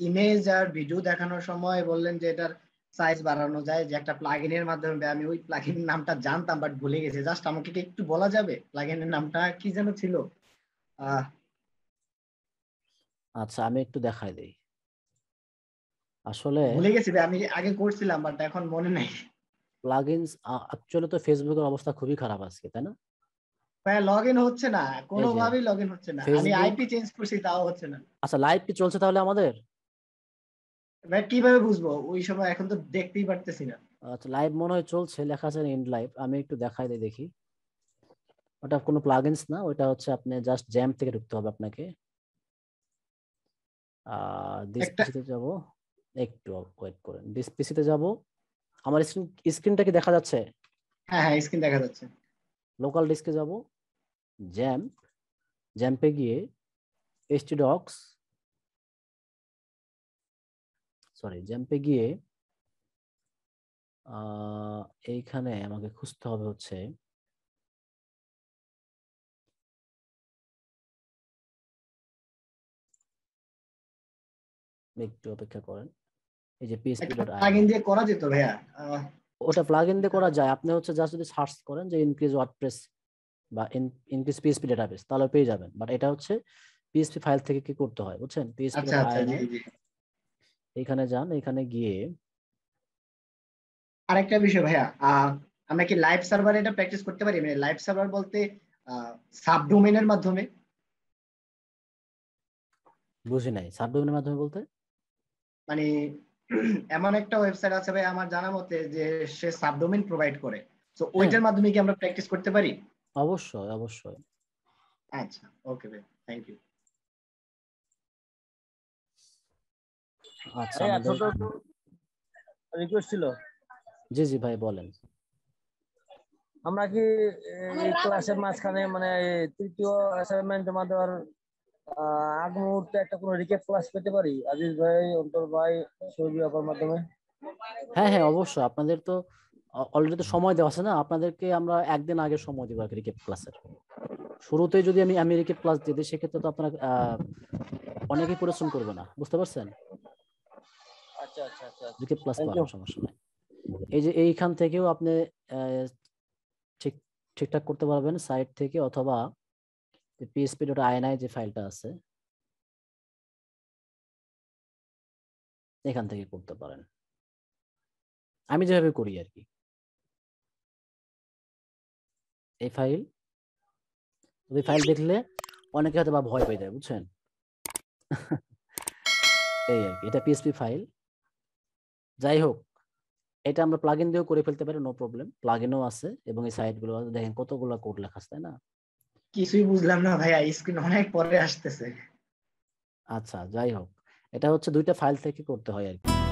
ইমেজ আর ভিডিও দেখানোর সময় বললেন যে এটার সাইজ বাড়ানো যায় যে একটা প্লাগইন এর মাধ্যমে আমি ওই প্লাগইন নামটা জানতাম বাট ভুলে গেছি জাস্ট আমাকে কি একটু বলা যাবে প্লাগইনের নামটা কি যেন ছিল আচ্ছা আমি একটু দেখাই দেই আসলে ভুলে গেছি আমি আগে করছিলাম বাট এখন মনে নাই প্লাগইনস অ্যাকচুয়ালি তো ফেসবুকের অবস্থা খুবই খারাপ আজকে তাই না ভাই লগইন হচ্ছে না কোনোভাবেই লগইন হচ্ছে না আমি আইপি চেঞ্জ করছি তাও হচ্ছে না আচ্ছা লাইভ কি চলছে তাহলে আমাদের ভাই কিভাবে বুঝবো ওই সময় এখন তো দেখতেই পারতেছি না আচ্ছা লাইভ মনে হয় চলছে লেখা আছে লাইভ আমি একটু দেখাই দেখি ওটা কোনো প্লাগইনস না ওটা হচ্ছে আপনি জাস্ট জ্যাম থেকে ঢুকতে হবে আপনাকে দিস যাব একটু ওয়েট করেন ডিসপিসিতে যাব আমার স্ক্রিন স্ক্রিনটা কি দেখা যাচ্ছে হ্যাঁ হ্যাঁ স্ক্রিন দেখা যাচ্ছে লোকাল ডিস্কে যাব জ্যাম্প জ্যাম্পে গিয়ে এসটিডক্স সরি জ্যাম্পে গিয়ে এইখানে আমাকে খুঁজতে হবে হচ্ছে একটু অপেক্ষা করেন এই যে পিএসপি ডট প্লাগইন দিয়ে করা যেত ভাইয়া ওটা প্লাগইন দিয়ে করা যায় আপনি হচ্ছে যা যদি সার্চ করেন যে ইনক্রিজ ওয়ার্ডপ্রেস বা ইনক্রিজ পিএসপি ডেটাবেস তাহলে পেয়ে যাবেন বাট এটা হচ্ছে পিএসপি ফাইল থেকে কি করতে হয় বুঝছেন পিএসপি আচ্ছা, আচ্ছা, এখানে যান এখানে গিয়ে আরেকটা বিষয় ভাইয়া আমরা কি লাইভ সার্ভারে এটা প্র্যাকটিস করতে পারি মানে লাইভ সার্ভার বলতে সাব ডোমেনের মাধ্যমে বুঝি নাই সাব মাধ্যমে বলতে মানে এমন একটা ওয়েবসাইট আছে ভাই আমার জানা মতে যে সে সাব প্রোভাইড করে তো হ্যাঁ। ওইটার মাধ্যমে কি আমরা প্র্যাকটিস করতে পারি অবশ্যই অবশ্যই আচ্ছা ওকে ভাই থ্যাংক ইউ আচ্ছা রিকোয়েস্ট ছিল জি জি ভাই বলেন আমরা কি ক্লাসের মাঝখানে মানে তৃতীয় অ্যাসাইনমেন্ট আমাদের আগ মুহূর্তে একটা কোনো রিকেপ ক্লাস পেতে পারি আজিজ ভাই অন্তর ভাই সৌদি আপার মাধ্যমে হ্যাঁ হ্যাঁ অবশ্যই আপনাদের তো অলরেডি তো সময় দেওয়া আছে না আপনাদেরকে আমরা একদিন আগে সময় দিব রিকেপ ক্লাসের শুরুতে যদি আমি আমি রিকেপ ক্লাস দিয়ে দিই সেক্ষেত্রে তো আপনার অনেকেই পরিশ্রম করবে না বুঝতে পারছেন আচ্ছা, আচ্ছা, আচ্ছা, এই যে এইখান থেকেও আপনি ঠিক ঠিকঠাক করতে পারবেন সাইট থেকে অথবা পিএসপি ডট আইএনআই যে ফাইলটা আছে এখান থেকে করতে পারেন আমি যেভাবে করি আর কি এই ফাইল এই ফাইল দেখলে অনেকে হয়তো বা ভয় পেয়ে যায় বুঝছেন এই আর কি এটা পিএসপি ফাইল যাই হোক এটা আমরা প্লাগ ইন দিয়েও করে ফেলতে পারি নো প্রবলেম প্লাগ ইনও আছে এবং এই সাইটগুলো আছে দেখেন কতগুলো কোড লেখা আছে তাই না কিছুই বুঝলাম না ভাইয়া স্ক্রিন অনেক পরে আসতেছে আচ্ছা যাই হোক এটা হচ্ছে দুইটা ফাইল থেকে করতে হয় আর কি